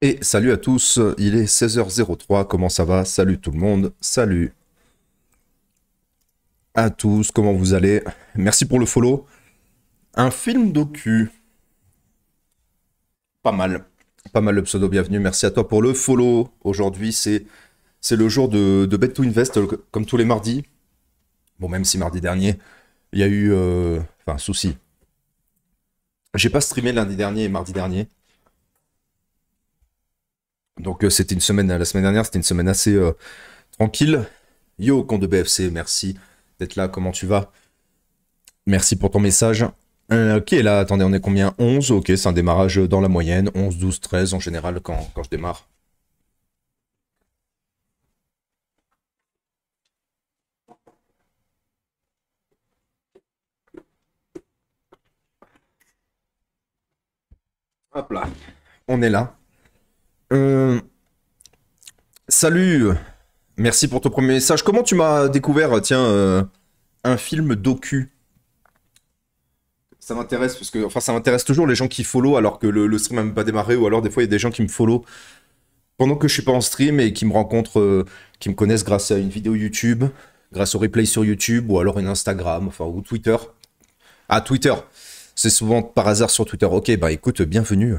Et salut à tous, il est 16h03, comment ça va Salut tout le monde, salut à tous, comment vous allez Merci pour le follow. Un film docu. Pas mal, pas mal le pseudo, bienvenue, merci à toi pour le follow. Aujourd'hui c'est le jour de, de Bet to Invest, euh, comme tous les mardis. Bon, même si mardi dernier, il y a eu... un euh, souci. J'ai pas streamé lundi dernier et mardi dernier donc euh, c'était une semaine, la semaine dernière, c'était une semaine assez euh, tranquille. Yo, compte de BFC, merci d'être là, comment tu vas Merci pour ton message. Euh, ok, là, attendez, on est combien 11, ok, c'est un démarrage dans la moyenne, 11, 12, 13 en général quand, quand je démarre. Hop là, on est là. Euh, salut, merci pour ton premier message. Comment tu m'as découvert, tiens, euh, un film docu Ça m'intéresse parce que, enfin, ça m'intéresse toujours les gens qui follow alors que le, stream n'a même pas démarré ou alors des fois il y a des gens qui me follow pendant que je suis pas en stream et qui me rencontrent, euh, qui me connaissent grâce à une vidéo YouTube, grâce au replay sur YouTube ou alors une Instagram, enfin ou Twitter. Ah Twitter, c'est souvent par hasard sur Twitter. Ok, bah écoute, bienvenue,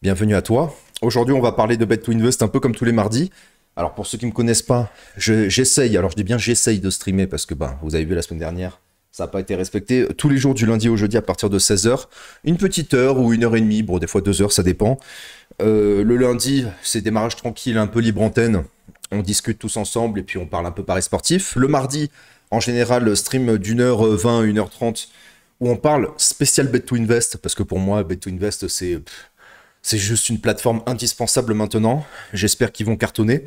bienvenue à toi. Aujourd'hui, on va parler de Bet to Invest un peu comme tous les mardis. Alors, pour ceux qui ne me connaissent pas, j'essaye, alors je dis bien j'essaye de streamer parce que ben, vous avez vu la semaine dernière, ça n'a pas été respecté. Tous les jours, du lundi au jeudi, à partir de 16h, une petite heure ou une heure et demie, bon, des fois deux heures, ça dépend. Euh, le lundi, c'est démarrage tranquille, un peu libre antenne. On discute tous ensemble et puis on parle un peu Paris sportif. Le mardi, en général, stream d'une heure 20, une heure 30, où on parle spécial bet 2 invest, parce que pour moi, bet to invest, c'est c'est juste une plateforme indispensable maintenant. J'espère qu'ils vont cartonner.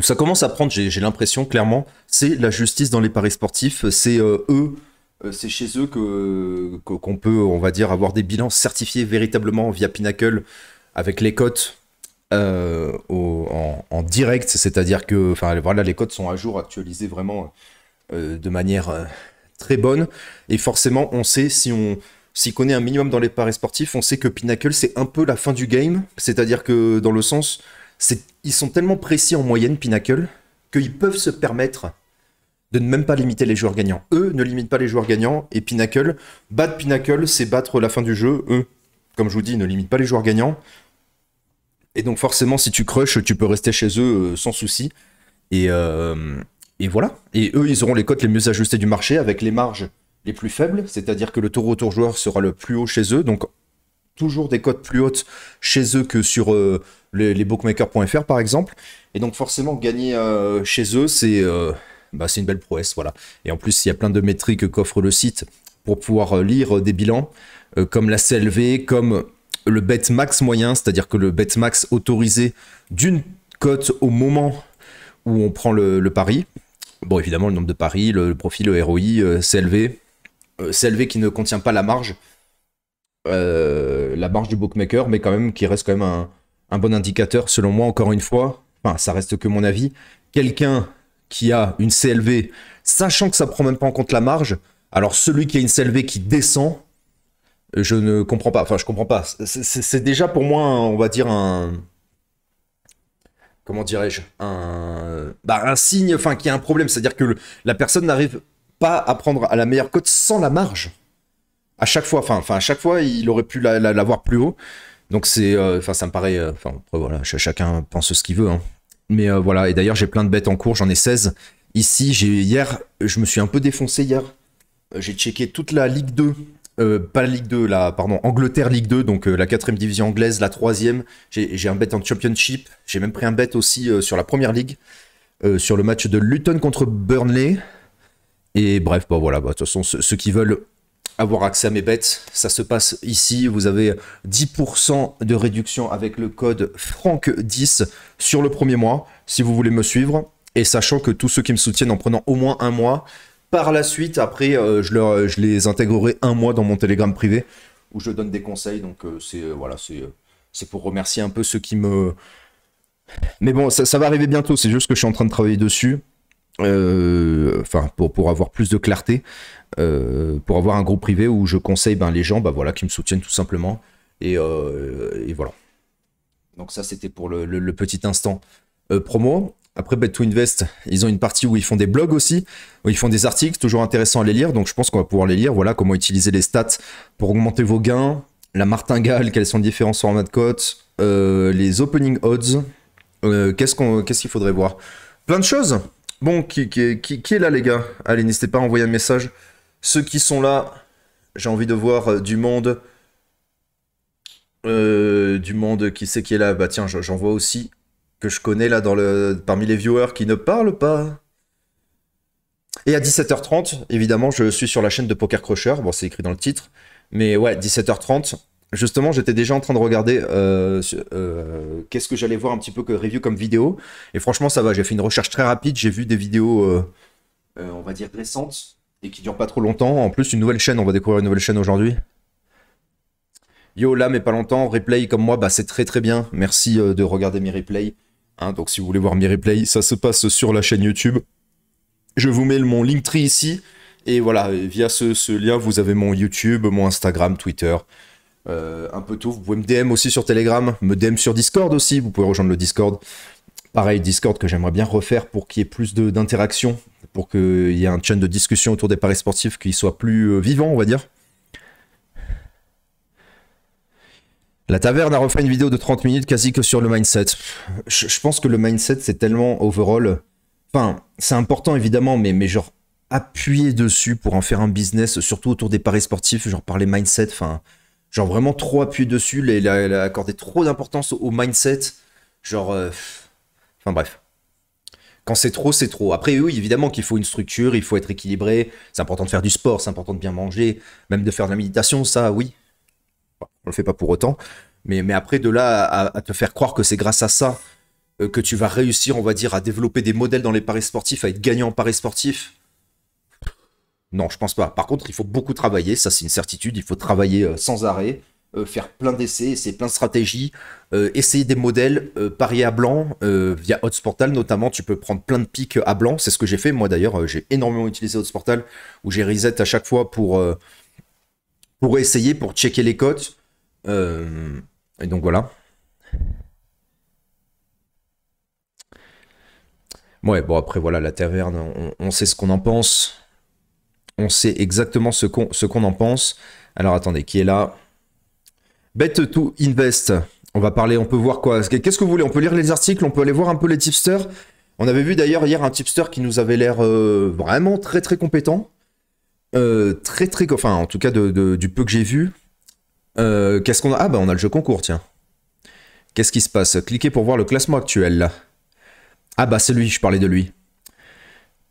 ça commence à prendre, j'ai l'impression clairement, c'est la justice dans les paris sportifs, c'est euh, eux, euh, c'est chez eux que qu'on peut, on va dire, avoir des bilans certifiés véritablement via Pinnacle avec les cotes euh, en, direct, c'est-à-dire que, enfin voilà, les cotes sont à jour, actualisées vraiment de manière très bonne, et forcément on sait si on s'il connaît un minimum dans les paris sportifs, on sait que Pinnacle, c'est un peu la fin du game. C'est-à-dire que dans le sens, ils sont tellement précis en moyenne, Pinnacle, qu'ils peuvent se permettre de ne même pas limiter les joueurs gagnants. Eux ne limitent pas les joueurs gagnants, et Pinnacle, battre Pinnacle, c'est battre la fin du jeu. Eux, comme je vous dis, ne limitent pas les joueurs gagnants. Et donc forcément, si tu crushes, tu peux rester chez eux euh, sans souci. Et, euh, et voilà. Et eux, ils auront les cotes les mieux ajustées du marché, avec les marges les plus faibles, c'est-à-dire que le taux retour joueur sera le plus haut chez eux, donc toujours des cotes plus hautes chez eux que sur euh, les, bookmakers.fr par exemple. Et donc forcément gagner euh, chez eux, euh, bah, c'est une belle prouesse, voilà. Et en plus, il y a plein de métriques qu'offre le site pour pouvoir lire des bilans, comme la CLV, comme le bet max moyen, c'est-à-dire que le bet max autorisé d'une cote au moment où on prend le, pari. Bon, évidemment, le nombre de paris, le, profil, ROI, CLV, CLV euh, qui ne contient pas la marge, euh, la marge du bookmaker, mais quand même qui reste quand même un, bon indicateur, selon moi, encore une fois, enfin ça reste que mon avis, quelqu'un qui a une CLV, sachant que ça prend même pas en compte la marge, alors celui qui a une CLV qui descend, euh, je ne comprends pas. Enfin, je comprends pas. C'est déjà pour moi, on va dire un, comment dirais-je, un, bah, un signe, enfin, qui a un problème. C'est-à-dire que la personne n'arrive pas à prendre à la meilleure cote sans la marge. À chaque fois, enfin, enfin à chaque fois, il aurait pu l'avoir la, plus haut. Donc c'est, euh, enfin, ça me paraît, euh, enfin, voilà, chacun pense ce qu'il veut. Hein. Mais euh, voilà, et d'ailleurs, j'ai plein de bêtes en cours, j'en ai 16. Ici, j'ai hier, je me suis un peu défoncé hier. J'ai checké toute la Ligue 2, pas la Ligue 2, la, pardon, Angleterre Ligue 2, donc la quatrième division anglaise, la troisième. J'ai un bet en Championship. J'ai même pris un bet aussi sur la première ligue, sur le match de Luton contre Burnley. Et bref, bah voilà, bah, de toute façon, ceux, qui veulent avoir accès à mes bêtes. Ça se passe ici. Vous avez 10% de réduction avec le code FRANC10 sur le premier mois, si vous voulez me suivre. Et sachant que tous ceux qui me soutiennent en prenant au moins un mois, par la suite, après, euh, je, les intégrerai un mois dans mon Telegram privé où je donne des conseils. Donc, euh, c'est euh, voilà, c'est pour remercier un peu ceux qui me. Mais bon, ça va arriver bientôt. C'est juste que je suis en train de travailler dessus. Euh, enfin pour, pour avoir plus de clarté, euh, pour avoir un groupe privé où je conseille ben, les gens ben, voilà, qui me soutiennent tout simplement. Et, euh, voilà. Donc ça c'était pour le, petit instant promo. Après, bet invest ils ont une partie où ils font des blogs aussi, où ils font des articles, toujours intéressant à les lire. Donc, je pense qu'on va pouvoir les lire. Voilà comment utiliser les stats pour augmenter vos gains, la martingale, quelles sont les différences en de cote, les opening odds, qu'est-ce qu'il faudrait voir. Plein de choses. Bon, qui, est là, les gars Allez, n'hésitez pas à envoyer un message. Ceux qui sont là, j'ai envie de voir euh, du monde. Euh, du monde qui sait qui est là. Bah tiens, j'en vois aussi que je connais là dans le, parmi les viewers qui ne parlent pas. Et à 17h30, évidemment, je suis sur la chaîne de Poker Crusher. Bon, c'est écrit dans le titre. Mais ouais, 17h30, justement, j'étais déjà en train de regarder euh, euh, qu'est-ce que j'allais voir un petit peu que review comme vidéo. Et franchement, ça va. J'ai fait une recherche très rapide. J'ai vu des vidéos, euh, on va dire récentes et qui durent pas trop longtemps. En plus, une nouvelle chaîne. On va découvrir une nouvelle chaîne aujourd'hui. Yo, là, mais pas longtemps. Replay comme moi, bah, c'est très très bien. Merci de regarder mes replays. Hein. donc, si vous voulez voir mes replays, ça se passe sur la chaîne YouTube. Je vous mets mon Linktree ici. Et voilà, via ce, ce lien, vous avez mon YouTube, mon Instagram, Twitter. Euh, un peu tout. Vous pouvez me DM aussi sur Telegram, me DM sur Discord aussi. Vous pouvez rejoindre le Discord. Pareil, Discord que j'aimerais bien refaire pour qu'il y ait plus d'interaction, pour qu'il y ait un chaîne de discussion autour des paris sportifs qui soit plus euh, vivant, on va dire. La taverne a refait une vidéo de 30 minutes quasi que sur le mindset. Je, pense que le mindset, c'est tellement overall. Enfin, c'est important évidemment, mais, mais genre appuyer dessus pour en faire un business, surtout autour des paris sportifs, genre parler mindset, enfin Genre vraiment trop appuyé dessus, elle a accordé trop d'importance au, mindset. Genre. Euh, enfin bref. Quand c'est trop, c'est trop. Après, oui, évidemment qu'il faut une structure, il faut être équilibré. C'est important de faire du sport, c'est important de bien manger, même de faire de la méditation, ça, oui. On on le fait pas pour autant. Mais, mais après, de là à, à te faire croire que c'est grâce à ça euh, que tu vas réussir, on va dire, à développer des modèles dans les paris sportifs, à être gagnant en paris sportifs, non, je pense pas. Par contre, il faut beaucoup travailler, ça c'est une certitude. Il faut travailler euh, sans arrêt, euh, faire plein d'essais, essayer plein de stratégies, euh, essayer des modèles, parier à blanc. via Hotsportal notamment, tu peux prendre plein de pics à blanc. C'est ce que j'ai fait. Moi d'ailleurs, j'ai énormément utilisé Hotsportal où j'ai reset à chaque fois pour, pour essayer, pour checker les cotes. et donc voilà. Ouais, bon après voilà, la taverne, on sait ce qu'on en pense on sait exactement ce qu'on ce qu'on en pense. Alors attendez, qui est là bête tout invest. On va parler, on peut voir quoi Qu'est-ce que vous voulez On peut lire les articles, on peut aller voir un peu les tipsters. On avait vu d'ailleurs hier un tipster qui nous avait l'air euh, vraiment très très compétent. Euh, très très, enfin en tout cas du peu que j'ai vu. Euh, qu'est-ce qu'on a Ah bah on a le jeu concours, tiens. Qu'est-ce qui se passe Cliquez pour voir le classement actuel là. Ah bah c'est lui, je parlais de lui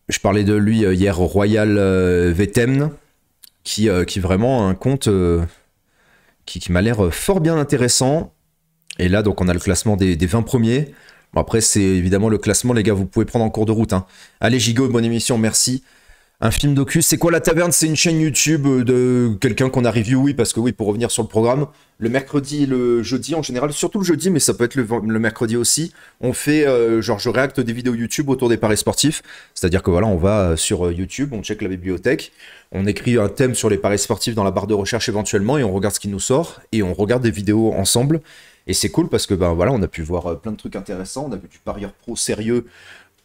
je parlais de lui euh, hier, Royal euh, Vetemne, qui, euh, qui vraiment un compte qui, m'a l'air fort bien intéressant. Et là, donc, on a le classement des, 20 premiers. après, c'est évidemment le classement, les gars, vous pouvez prendre en cours de route. Hein. Allez, Gigo, bonne émission, merci un film docu. C'est quoi la taverne C'est une chaîne YouTube euh, de quelqu'un qu'on a oui, parce que oui, pour revenir sur le programme, le mercredi le jeudi en général, surtout le jeudi, mais ça peut être le, mercredi aussi, on fait, euh, genre je réacte des vidéos YouTube autour des paris sportifs. C'est-à-dire que voilà, on va euh, sur YouTube, on check la bibliothèque, on écrit un thème sur les paris sportifs dans la barre de recherche éventuellement, et on regarde ce qui nous sort, et on regarde des vidéos ensemble. Et c'est cool parce que ben voilà, on a pu voir plein de trucs intéressants, on a vu du parieur pro sérieux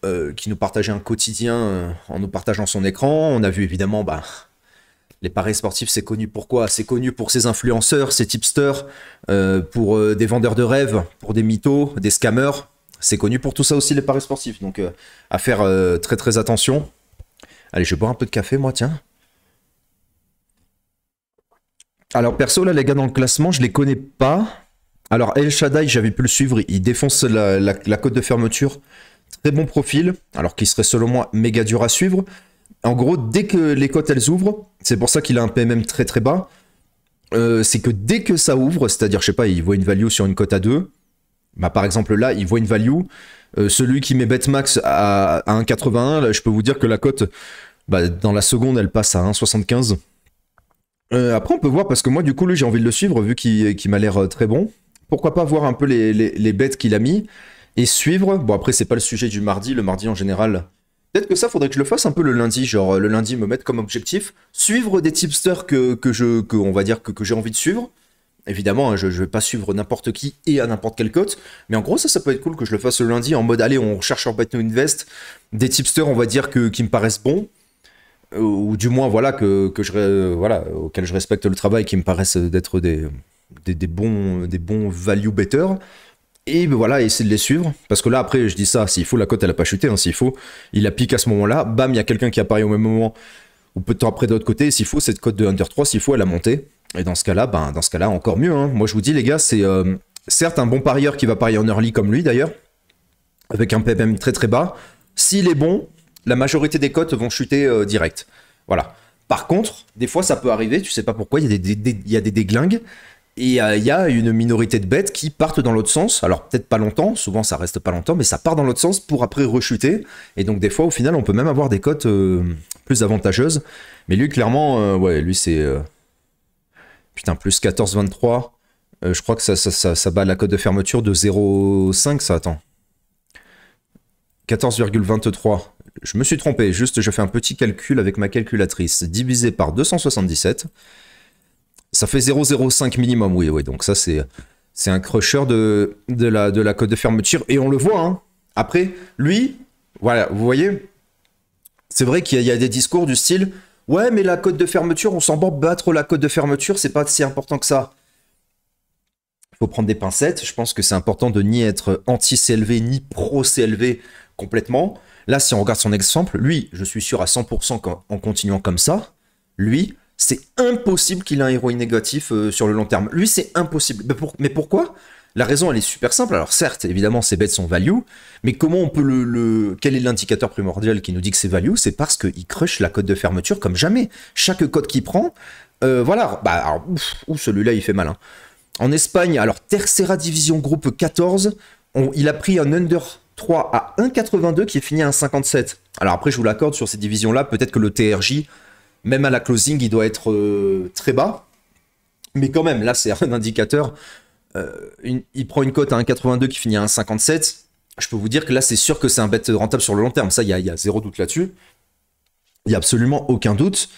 euh, qui nous partageait un quotidien euh, en nous partageant son écran. On a vu évidemment, bah, les paris sportifs, c'est connu pourquoi C'est connu pour ses influenceurs, ses tipsters, euh, pour des vendeurs de rêves, pour des mythos, des scammers. C'est connu pour tout ça aussi, les paris sportifs. Donc, à faire très très attention. Allez, je vais boire un peu de café, moi, tiens. Alors, perso, là, les gars dans le classement, je les connais pas. Alors, El Shaddai, j'avais pu le suivre. Il défonce la, la, la cote de fermeture très bon profil, alors qu'il serait selon moi méga dur à suivre. En gros, dès que les cotes elles ouvrent, c'est pour ça qu'il a un PMM très très bas, euh, c'est que dès que ça ouvre, c'est-à-dire, je sais pas, il voit une value sur une cote à 2, bah, par exemple là, il voit une value, euh, celui qui met bet max à 1,81, je peux vous dire que la cote, bah, dans la seconde, elle passe à 1,75. Euh, après, on peut voir, parce que moi, du coup, lui, j'ai envie de le suivre, vu qu'il m'a l'air très bon. Pourquoi pas voir un peu les, les bêtes qu'il a mis et suivre. Bon, après, c'est pas le sujet du mardi. Le mardi, en général, peut-être que ça, faudrait que je le fasse un peu le lundi. Genre, le lundi, me mettre comme objectif suivre des tipsters que, je, on va dire, que, j'ai envie de suivre. Évidemment, hein, je vais pas suivre n'importe qui et à n'importe quelle cote. Mais en gros, ça, ça peut être cool que je le fasse le lundi en mode allez, on cherche en Batman Invest des tipsters, on va dire, que, qui me paraissent bons. Euh, ou du moins, voilà, que, je, euh, voilà, auxquels je respecte le travail, qui me paraissent d'être des, des, bons, des bons value better. Et ben voilà, essayer de les suivre. Parce que là, après, je dis ça, s'il faut, la cote, elle a pas chuté. Hein, s'il faut, il pique à ce moment-là. Bam, il y a quelqu'un qui apparaît au même moment. Ou peut-être après de l'autre côté. S'il faut, cette cote de Under 3, s'il faut, elle a monté. Et dans ce cas-là, ben, dans ce cas-là, encore mieux. Hein. Moi, je vous dis, les gars, c'est euh, certes un bon parieur qui va parier en early comme lui, d'ailleurs. Avec un PPM très très bas. S'il est bon, la majorité des cotes vont chuter euh, direct. Voilà. Par contre, des fois, ça peut arriver, tu sais pas pourquoi, il y, y, a des déglingues et euh, il y a une minorité de bêtes qui partent dans l'autre sens. Alors peut-être pas longtemps, souvent ça reste pas longtemps, mais ça part dans l'autre sens pour après rechuter. Et donc des fois, au final, on peut même avoir des cotes euh, plus avantageuses. Mais lui, clairement, euh, ouais, lui c'est... Putain, plus 14,23, je crois que ça, ça, ça, ça, bat la cote de fermeture de 0,5, ça attend. 14,23. Je me suis trompé, juste je fais un petit calcul avec ma calculatrice. Divisé par 277. Ça fait 0,05 minimum, oui, oui. Donc ça, c'est, c'est un crusher de, la, de cote de fermeture. Et on le voit, hein. Après, lui, voilà, vous voyez, c'est vrai qu'il y, a des discours du style Ouais, mais la cote de fermeture, on s'en bat battre la cote de fermeture, c'est pas si important que ça. faut prendre des pincettes. Je pense que c'est important de ni être anti-CLV ni pro-CLV complètement. Là, si on regarde son exemple, lui, je suis sûr à 100% qu'en continuant comme ça, lui, c'est impossible qu'il ait un héros négatif euh, sur le long terme. Lui, c'est impossible. Mais, pourquoi La raison, elle est super simple. Alors certes, évidemment, ces bêtes sont value, mais comment on peut le... Quel est l'indicateur primordial qui nous dit que c'est value C'est parce qu'il crush la cote de fermeture comme jamais. Chaque cote qu'il prend, euh, voilà, bah, alors, celui-là, il fait mal. Hein. En Espagne, alors Tercera Division Groupe 14, il a pris un under 3 à 1,82 qui est fini à 1,57. Alors après, je vous l'accorde, sur ces divisions-là, peut-être que le TRJ même à la closing, il doit être euh, très bas. Mais quand même, là, c'est un indicateur. Euh, il prend une cote à 1,82 qui finit à 1,57. Je peux vous dire que là, c'est sûr que c'est un bet rentable sur le long terme. Ça, il y, a zéro doute là-dessus. Il n'y a absolument aucun doute.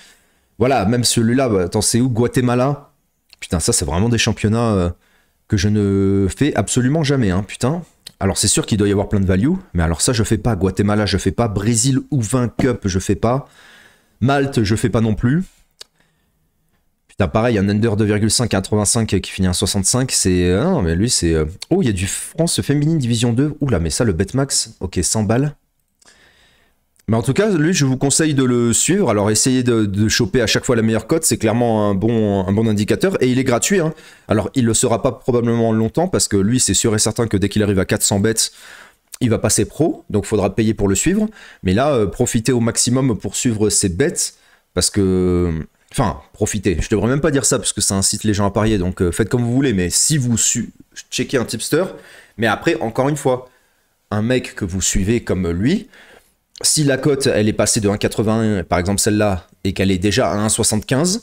Voilà, même celui-là, bah, attends, c'est où Guatemala Putain, ça, c'est vraiment des championnats euh, que je ne fais absolument jamais, hein, putain. Alors, c'est sûr qu'il doit y avoir plein de value, mais alors ça, je ne fais pas. Guatemala, je fais pas. Brésil ou 20 Cup, je fais pas. Malte, je fais pas non plus. Putain, pareil, un ender 2,5 à 85 qui finit à 65, c'est. Euh, non, mais lui, c'est. Euh, oh, il y a du France féminine division 2. Oula, mais ça, le Betmax, ok, 100 balles. Mais en tout cas, lui, je vous conseille de le suivre. Alors, essayez de, choper à chaque fois la meilleure cote. C'est clairement un bon, un bon indicateur. Et il est gratuit. Hein. Alors, il ne le sera pas probablement longtemps parce que lui, c'est sûr et certain que dès qu'il arrive à 400 bêtes, il va passer pro, donc faudra payer pour le suivre. Mais là, euh, profitez au maximum pour suivre ces bêtes, parce que... Enfin, profitez. Je devrais même pas dire ça, parce que ça incite les gens à parier, donc euh, faites comme vous voulez. Mais si vous checkez un tipster, mais après, encore une fois, un mec que vous suivez comme lui, si la cote, elle est passée de 1,81, par exemple celle-là, et qu'elle est déjà à 1,75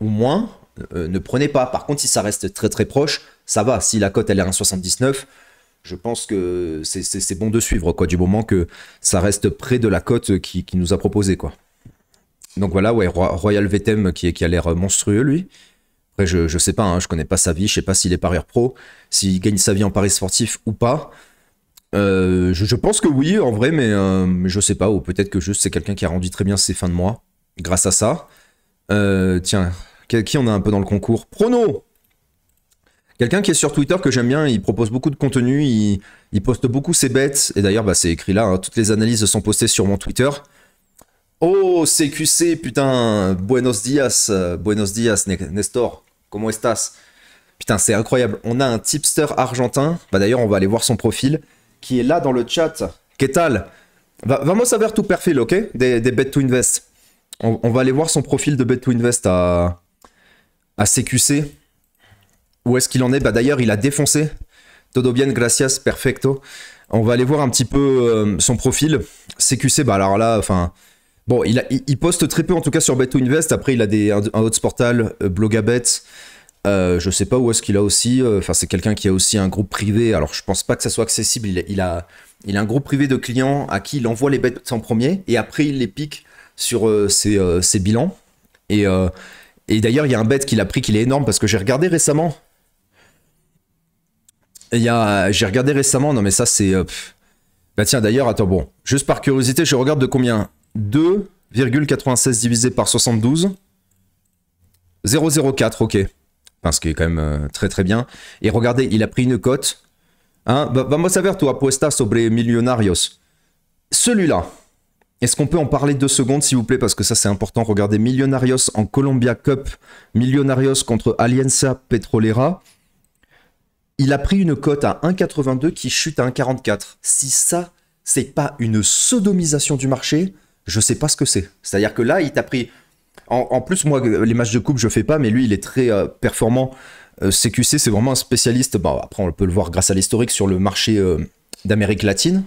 ou moins, euh, ne prenez pas. Par contre, si ça reste très très proche, ça va. Si la cote, elle est à 1,79, je pense que c'est bon de suivre, quoi, du moment que ça reste près de la cote qui, nous a proposé, quoi. Donc voilà, ouais, Royal VTM qui, a l'air monstrueux, lui. Après, je, ne sais pas, je hein, je connais pas sa vie, je sais pas s'il est parieur pro, s'il gagne sa vie en paris sportif ou pas. Euh, je, pense que oui, en vrai, mais je euh, je sais pas, ou peut-être que juste c'est quelqu'un qui a rendu très bien ses fins de mois grâce à ça. Euh, tiens, qui on a un peu dans le concours Prono Quelqu'un qui est sur Twitter que j'aime bien, il propose beaucoup de contenu, il, poste beaucoup ses bêtes, et d'ailleurs bah, c'est écrit là, hein, toutes les analyses sont postées sur mon Twitter. Oh CQC, putain, buenos dias, euh, buenos dias Nestor, comment estás Putain c'est incroyable, on a un tipster argentin, bah, d'ailleurs on va aller voir son profil, qui est là dans le chat. Qu'est-ce tal va, Vamos a ver tu perfil, ok Des, des bet to invest. On, va aller voir son profil de bet to invest à, à CQC où est-ce qu'il en est bah, D'ailleurs, il a défoncé. Todo bien, gracias, perfecto. On va aller voir un petit peu euh, son profil. CQC, bah alors là, enfin. Bon, il, poste très peu en tout cas sur Beto Invest. Après, il a des, un, autre portal, euh, Blogabet. Je euh, je sais pas où est-ce qu'il a aussi. Enfin, c'est quelqu'un qui a aussi un groupe privé. Alors, je pense pas que ça soit accessible. Il, a, il a un groupe privé de clients à qui il envoie les bêtes en premier et après il les pique sur ses, bilans. Et, d'ailleurs, il y a un bet qu'il a pris qui est énorme parce que j'ai regardé récemment j'ai regardé récemment, non mais ça c'est... Euh, bah tiens d'ailleurs, attends, bon, juste par curiosité, je regarde de combien 2,96 divisé par 72 004, ok. Enfin, ce qui est quand même euh, très très bien. Et regardez, il a pris une cote. Hein vamos bah, bah, a ver tu apuesta sobre millonarios. Celui-là. Est-ce qu'on peut en parler deux secondes, s'il vous plaît, parce que ça c'est important. Regardez Millonarios en Colombia Cup, Millonarios contre Alianza Petrolera il a pris une cote à 1,82 qui chute à 1,44. Si ça, c'est pas une sodomisation du marché, je sais pas ce que c'est. C'est-à-dire que là, il t'a pris. En, plus, moi, les matchs de coupe, je fais pas, mais lui, il est très euh, performant. CQC, euh, c'est vraiment un spécialiste. Bon, après, on peut le voir grâce à l'historique sur le marché euh, d'Amérique latine.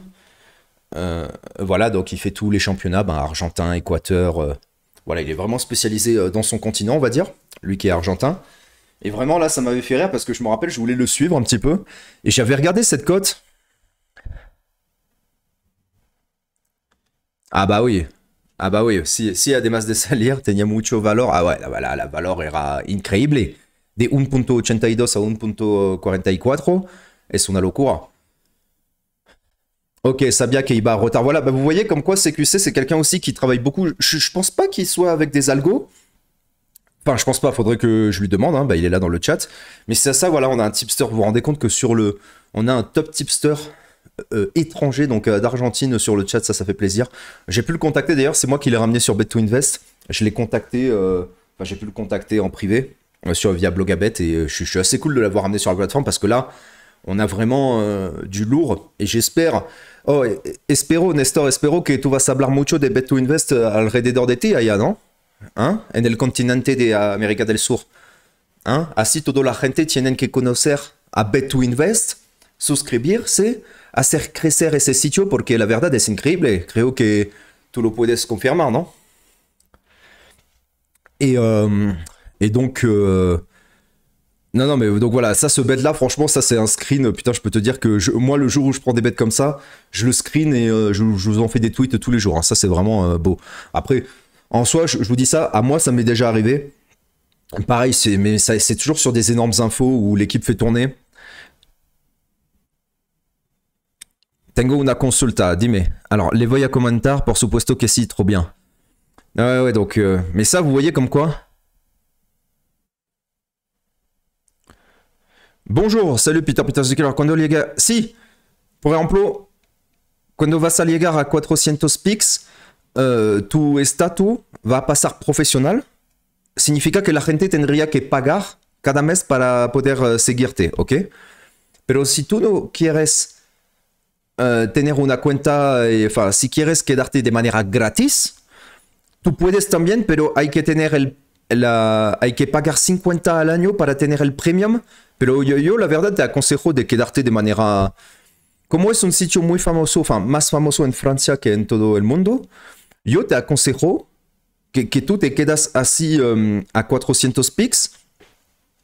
voilà, donc il fait tous les championnats, ben, Argentin, Équateur. voilà, il est vraiment spécialisé dans son continent, on va dire, lui qui est argentin. Et vraiment, là, ça m'avait fait rire parce que je me rappelle, je voulais le suivre un petit peu. Et j'avais regardé cette cote. Ah bah oui. Ah bah oui, si, y a des masses de salir, tenía mucho valor. Ah ouais, la, la, la valor era increíble. De 1.82 à 1.44, et son locura. Ok, Sabia Keiba, retard. Voilà, bah, vous voyez comme quoi CQC, c'est quelqu'un aussi qui travaille beaucoup. Je, ne pense pas qu'il soit avec des algos, je pense pas, faudrait que je lui demande, hein. bah, il est là dans le chat. Mais c'est à ça, voilà, on a un tipster, vous vous rendez compte que sur le. On a un top tipster euh, étranger, donc euh, d'Argentine sur le chat, ça, ça fait plaisir. J'ai pu le contacter d'ailleurs, c'est moi qui l'ai ramené sur bet invest Je l'ai contacté, euh, enfin, j'ai pu le contacter en privé sur via Blogabet et je, suis assez cool de l'avoir ramené sur la plateforme parce que là, on a vraiment du lourd et j'espère. Oh, espero, Nestor, espero que tu va s'ablar mucho de Bet2Invest alrededor de ti, Aya, non? hein, en el continente de América del Sur. ¿Ah? Así toda la gente tiene que conocer a bet to invest suscribirse, hacer crecer ese sitio porque la verdad es increíble. Creo que tú lo puedes confirmar, non Et, euh, et donc... Euh, non, non, mais donc voilà, ça, ce bet là, franchement, ça c'est un screen. Putain, je peux te dire que moi, le jour où je prends des bets comme ça, je le screen et euh, je, vous en fais des tweets tous les jours. Hein. Ça, c'est vraiment euh, beau. Après, en soi, je, vous dis ça, à moi, ça m'est déjà arrivé. Pareil, c'est, mais c'est toujours sur des énormes infos où l'équipe fait tourner. Tengo una consulta, dime. Alors, les voy à comentar por supuesto que si, trop bien. Ah ouais, ouais, donc. Euh, mais ça, vous voyez comme quoi Bonjour, salut Peter Peter Alors, quand llega. Si pour emploi, quando vas a a 400 pics, Euh, tu estatus va a pasar profesional, significa que la gente tendría que pagar cada mes para poder euh, seguirte, ¿ok? Pero si tú no quieres euh, tener una cuenta, eh, si quieres quedarte de manera gratis, tú puedes también, pero hay que tener el la, hay que pagar 50 al año para tener el premium, pero yo, yo, la verdad te aconsejo de quedarte de manera... Como es un sitio muy famoso, más famoso en Francia que en todo el mundo, yo te aconsejo que, que tú te quedas así um, a 400 pics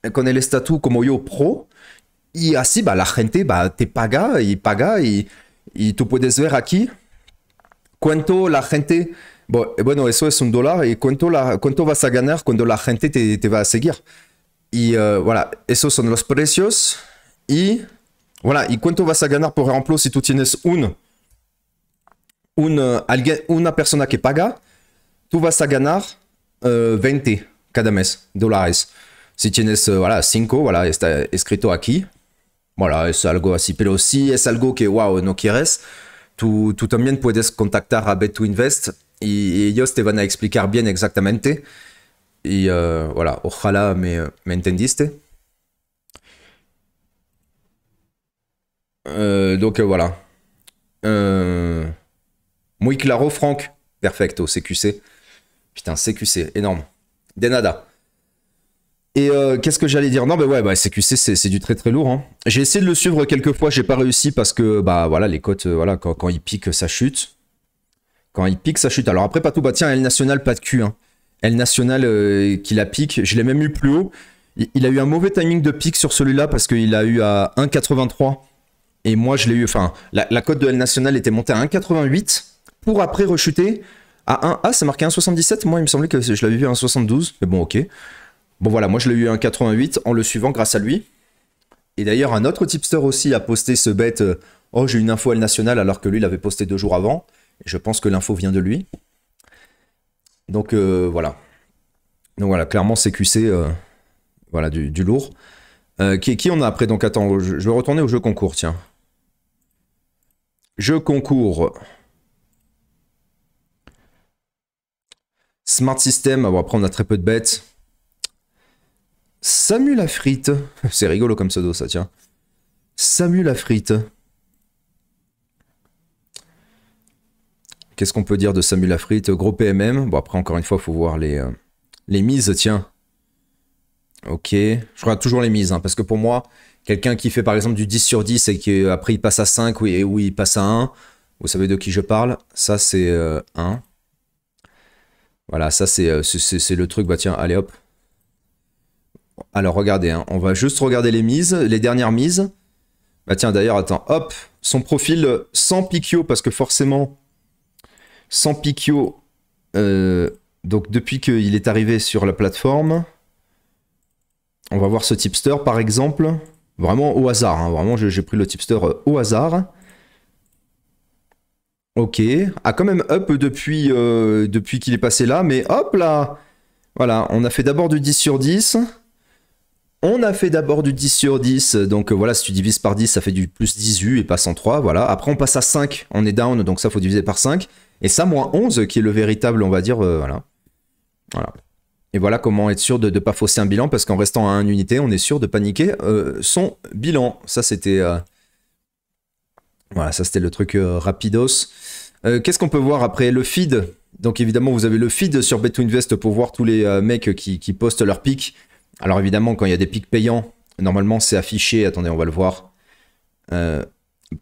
eh, con el estatus como yo pro y así bah, la gente bah, te paga y paga y, y tú puedes ver aquí cuánto la gente eh, bueno, eso es un dólar y cuánto, la, cuánto vas a ganar cuando la gente te, te va a seguir. Y eh, voilà, esos son los precios. Y voilà, y cuánto vas a ganar por ejemplo si tú tienes uno una, una persona que paga, tú vas a ganar uh, 20 cada mes, dólares. Si tienes, uh, voilà, 5, voilà, está escrito aquí. Voilà, es algo así. Pero si es algo que, wow, no quieres, tú, tú también puedes contactar a Bet2Invest y, y ellos te van a explicar bien exactamente. Y uh, voilà, ojalá me, me entendiste. Euh, donc voilà. Euh... Muy claro, Franck. Perfecto, CQC. Putain, CQC, énorme. Denada. Et euh, qu'est-ce que j'allais dire Non, bah ouais, bah, CQC, c'est du très très lourd. Hein. J'ai essayé de le suivre quelques fois, j'ai pas réussi parce que, bah voilà, les cotes, euh, voilà, quand, il pique, ça chute. Quand il pique, ça chute. Alors après, pas tout, bah tiens, L National, pas de cul. Hein. L National euh, qui la pique, je l'ai même eu plus haut. Il, a eu un mauvais timing de pique sur celui-là parce qu'il a eu à 1,83. Et moi, je l'ai eu, enfin, la, la cote de L National était montée à 1,88 pour après rechuter à 1A, ça marquait 1,77. Moi, il me semblait que je l'avais vu à 1,72. Mais bon, ok. Bon, voilà, moi, je l'ai eu à 1,88 en le suivant grâce à lui. Et d'ailleurs, un autre tipster aussi a posté ce bête. Euh, oh, j'ai une info à nationale, alors que lui, l'avait posté deux jours avant. je pense que l'info vient de lui. Donc, euh, voilà. Donc, voilà, clairement, CQC, euh, voilà, du, lourd. Qui, qui, on a après Donc, attends, je, je vais retourner au jeu concours, tiens. Jeu concours. Smart System, ah, bon après on a très peu de bêtes. Samu Frite, c'est rigolo comme pseudo ça tiens. Samu Frite. Qu'est-ce qu'on peut dire de Samu Frite Gros PMM, bon après encore une fois il faut voir les, euh, les mises tiens. Ok, je regarde toujours les mises hein, parce que pour moi quelqu'un qui fait par exemple du 10 sur 10 et qui euh, après il passe à 5 oui il passe à 1, vous savez de qui je parle, ça c'est euh, un. 1. Voilà, ça euh, c'est, c'est, le truc, bah tiens, allez hop. Alors regardez, hein, on va juste regarder les mises, les dernières mises. Bah tiens, d'ailleurs, attends, hop, son profil euh, sans Picchio, parce que forcément, sans Picchio, euh, donc depuis qu'il est arrivé sur la plateforme, on va voir ce tipster par exemple, vraiment au hasard, hein, vraiment j'ai pris le tipster au hasard. Ok, a ah, quand même up depuis, euh, depuis qu'il est passé là, mais hop là Voilà, on a fait d'abord du 10 sur 10. On a fait d'abord du 10 sur 10, donc euh, voilà, si tu divises par 10, ça fait du plus 18 et en 103, voilà. Après, on passe à 5, on est down, donc ça, faut diviser par 5. Et ça, moins 11, qui est le véritable, on va dire, euh, voilà. Voilà. Et voilà comment être sûr de ne pas fausser un bilan, parce qu'en restant à 1 unité, on est sûr de paniquer son bilan. Ça, c'était... Voilà, ça c'était le truc euh, rapidos. Euh, qu'est-ce qu'on peut voir après Le feed. Donc évidemment, vous avez le feed sur Bet2Invest pour voir tous les euh, mecs qui, postent leurs pics. Alors évidemment, quand il y a des pics payants, normalement c'est affiché. Attendez, on va le voir. il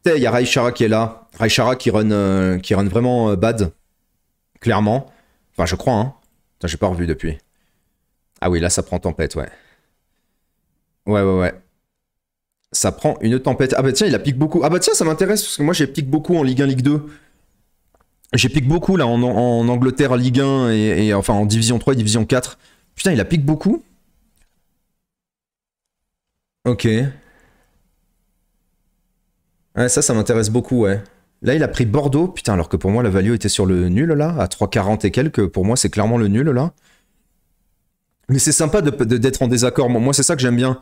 y a Raichara qui est là. Raichara qui run, qui run vraiment bad. Clairement. Enfin, je crois. Hein. J'ai pas revu depuis. Ah oui, là ça prend tempête, ouais. Ouais, ouais, ouais ça prend une tempête. Ah bah tiens, il a pique beaucoup. Ah bah tiens, ça m'intéresse parce que moi j'ai pique beaucoup en Ligue 1, Ligue 2. J'ai pique beaucoup là en, en Angleterre, Ligue 1 et, enfin en Division 3 et Division 4. Putain, il a pique beaucoup. Ok. Ouais, ça, ça m'intéresse beaucoup, ouais. Là, il a pris Bordeaux, putain, alors que pour moi, la value était sur le nul là, à 3,40 et quelques. Pour moi, c'est clairement le nul là. Mais c'est sympa d'être en désaccord. Moi, c'est ça que j'aime bien.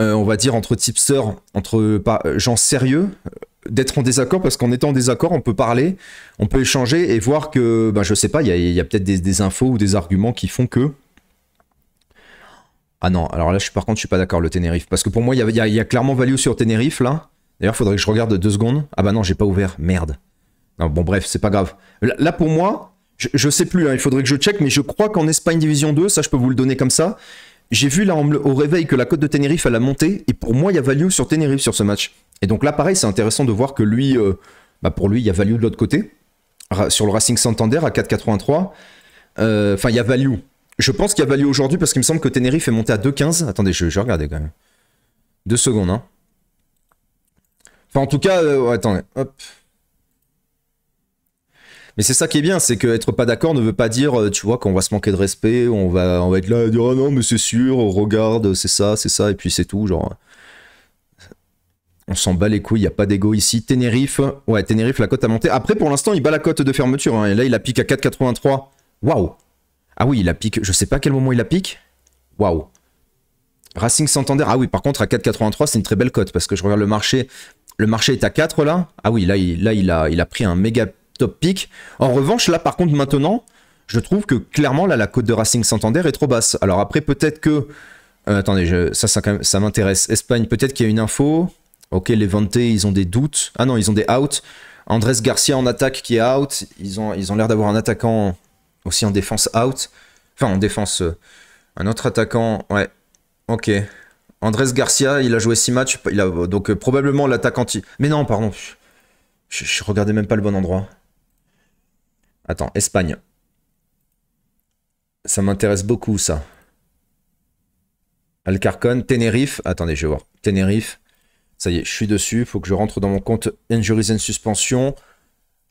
Euh, on va dire, entre tipsters, entre euh, gens sérieux, euh, d'être en désaccord parce qu'en étant en désaccord, on peut parler, on peut échanger et voir que, bah, je sais pas, il y a, peut-être des, infos ou des arguments qui font que. Ah non, alors là, je suis, par contre, je suis pas d'accord, le Tenerife. Parce que pour moi, il y a, clairement value sur Tenerife, là. D'ailleurs, faudrait que je regarde deux secondes. Ah bah non, j'ai pas ouvert, merde. Non, bon, bref, c'est pas grave. Là, pour moi, je, sais plus, hein, il faudrait que je check, mais je crois qu'en Espagne Division 2, ça je peux vous le donner comme ça, j'ai vu là au réveil que la cote de Tenerife elle a monté et pour moi il y a value sur Tenerife sur ce match. Et donc là pareil c'est intéressant de voir que lui, euh, bah pour lui il y a value de l'autre côté sur le Racing Santander à 4,83. Euh, enfin il y a value. Je pense qu'il y a value aujourd'hui parce qu'il me semble que Tenerife est monté à 2,15. Attendez je, je regarder quand même. Deux secondes hein. Enfin en tout cas euh, attendez hop. Mais c'est ça qui est bien, c'est qu'être pas d'accord ne veut pas dire, euh, tu vois, qu'on va se manquer de respect, on va, on être là et dire, Ah non, mais c'est sûr, on regarde, c'est ça, c'est ça, et puis c'est tout, genre. On s'en bat les couilles, il a pas d'ego ici. Tenerife, ouais, Tenerife, la cote a monté. Après, pour l'instant, il bat la cote de fermeture, hein, et là, il la pique à 4,83. Waouh Ah oui, il la pique, je sais pas à quel moment il la pique. Waouh Racing Santander, ah oui, par contre, à 4,83, c'est une très belle cote, parce que je regarde le marché. Le marché est à 4 là. Ah oui, là, il, là, il, a, il a pris un méga top pick. En revanche, là par contre maintenant, je trouve que clairement là la cote de Racing Santander est trop basse. Alors après peut-être que... Euh, attendez, ça, ça, m'intéresse. Espagne, peut-être qu'il y a une info. Ok, les Vente, ils ont des doutes. Ah non, ils ont des outs. Andrés Garcia en attaque qui est out. Ils ont l'air ils ont d'avoir un attaquant aussi en défense out. Enfin, en défense, euh, un autre attaquant. Ouais, ok. Andrés Garcia, il a joué 6 matchs. Il a, donc euh, probablement l'attaquant... Mais non, pardon. Je, je regardais même pas le bon endroit. Attends, Espagne. Ça m'intéresse beaucoup, ça. Alcarcon, Tenerife. Attendez, je vais voir. Tenerife. Ça y est, je suis dessus. Il Faut que je rentre dans mon compte Injuries and Suspension.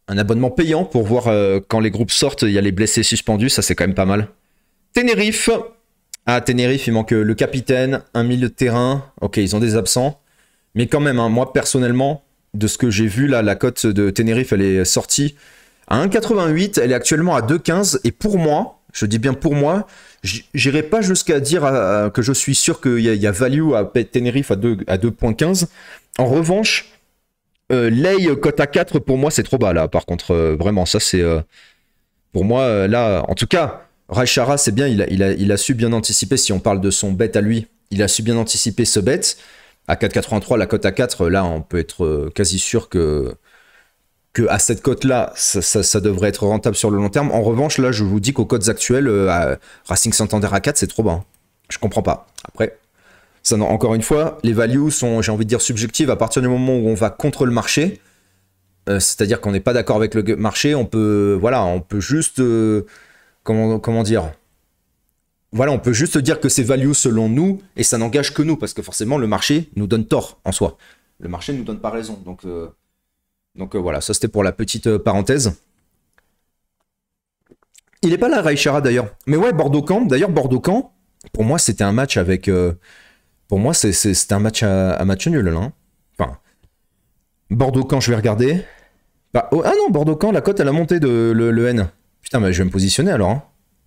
Un abonnement payant pour voir euh, quand les groupes sortent, il y a les blessés suspendus. Ça, c'est quand même pas mal. Tenerife. ah, Tenerife, il manque euh, le capitaine, un milieu de terrain. Ok, ils ont des absents. Mais quand même, hein, moi personnellement, de ce que j'ai vu là, la cote de Tenerife, elle est sortie à 1,88, elle est actuellement à 2,15 et pour moi, je dis bien pour moi, j'irai pas jusqu'à dire que je suis sûr qu'il y, a value à Tenerife à 2,15. en revanche, euh, Lay euh, cote à 4, pour moi, c'est trop bas là. Par contre, euh, vraiment, ça c'est. Euh, pour moi, là, en tout cas, Raichara, c'est bien, il a, il, a, il a, su bien anticiper, si on parle de son bet à lui, il a su bien anticiper ce bet. À 4,83, la cote à 4, là, on peut être quasi sûr que que à cette cote-là, ça, devrait être rentable sur le long terme. En revanche, là, je vous dis qu'aux cotes actuelles, euh, Racing Santander à 4, c'est trop bas. Hein. Je comprends pas. Après, ça, non, encore une fois, les values sont, j'ai envie de dire, subjectives. À partir du moment où on va contre le marché, euh, c'est-à-dire qu'on n'est pas d'accord avec le marché, on peut, voilà, on peut juste, euh, comment, comment dire, voilà, on peut juste dire que c'est value selon nous et ça n'engage que nous parce que forcément le marché nous donne tort en soi. Le marché ne nous donne pas raison, donc. Donc euh, voilà, ça c'était pour la petite euh, parenthèse. Il n'est pas là, Raichara d'ailleurs. Mais ouais, Bordeaux-Camp. D'ailleurs, Bordeaux-Camp, pour moi, c'était un match avec. Euh, pour moi, c'était un match à, match nul. Hein. Enfin, Bordeaux-Camp, je vais regarder. Bah, oh, ah non, Bordeaux-Camp, la cote, elle a monté de le, N. Putain, mais je vais me positionner alors. Hein.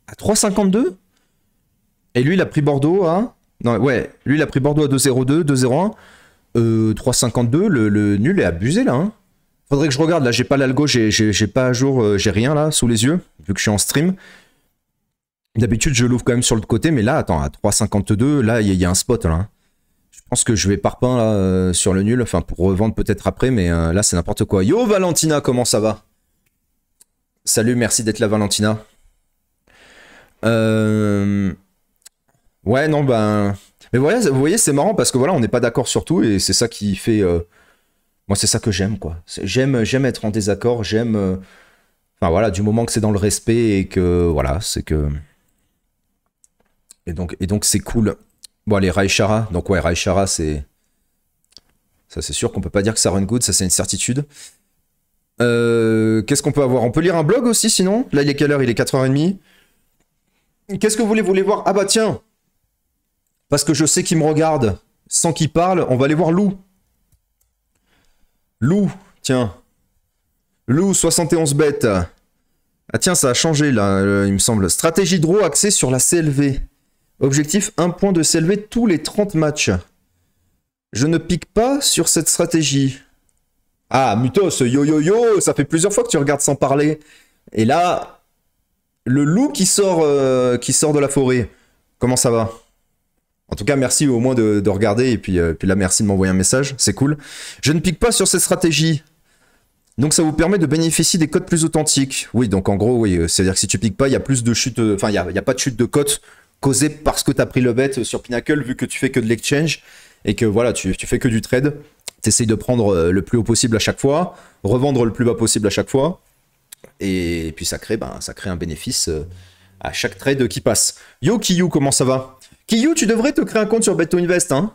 À 3,52 Et lui, il a pris Bordeaux à. Non, ouais, lui, il a pris Bordeaux à 2,02, 2,01. Euh, 3,52, le, nul est abusé là. Hein. Faudrait que je regarde, là j'ai pas l'algo, j'ai pas à jour, euh, j'ai rien là sous les yeux, vu que je suis en stream. D'habitude je l'ouvre quand même sur le côté, mais là attends, à 3,52, là il y, a un spot là. Je pense que je vais parpaing là euh, sur le nul, enfin pour revendre peut-être après, mais euh, là c'est n'importe quoi. Yo Valentina, comment ça va Salut, merci d'être là Valentina. Ouais non ben... Mais voyez, vous voyez c'est marrant parce que voilà on n'est pas d'accord sur tout et c'est ça qui fait... Moi, c'est ça que j'aime, quoi. J'aime, j'aime être en désaccord, j'aime. Euh, enfin, voilà, du moment que c'est dans le respect et que. Voilà, c'est que. Et donc, et donc c'est cool. Bon, allez, Raichara, Donc, ouais, Raichara c'est. Ça, c'est sûr qu'on peut pas dire que ça run good, ça, c'est une certitude. Euh, qu'est-ce qu'on peut avoir On peut lire un blog aussi, sinon Là, il est quelle heure Il est 4h30. Qu'est-ce que vous voulez, vous voulez voir Ah, bah tiens Parce que je sais qu'il me regarde sans qu'il parle, on va aller voir Lou. Loup, tiens. Loup, 71 bêtes. Ah tiens, ça a changé là, euh, il me semble. Stratégie draw axée sur la CLV. Objectif, un point de CLV tous les 30 matchs. Je ne pique pas sur cette stratégie. Ah, Mutos, yo yo yo, ça fait plusieurs fois que tu regardes sans parler. Et là, le loup qui sort, euh, qui sort de la forêt. Comment ça va en tout cas, merci au moins de, regarder. Et euh, puis, là, merci de m'envoyer un message. C'est cool. Je ne pique pas sur ces stratégies. Donc, ça vous permet de bénéficier des cotes plus authentiques. Oui, donc en gros, oui. Euh, c'est-à-dire que si tu piques pas, il y a plus de chute. Euh, enfin, il n'y a, y a, pas de chute de cotes causée parce que tu as pris le bet sur Pinnacle, vu que tu fais que de l'exchange et que voilà, tu, fais que du trade. Tu essayes de prendre le plus haut possible à chaque fois, revendre le plus bas possible à chaque fois. Et puis, ça crée, ben, ça crée un bénéfice à chaque trade qui passe. Yo, Kiyu, comment ça va Kiyou, tu devrais te créer un compte sur 2 Invest. Hein.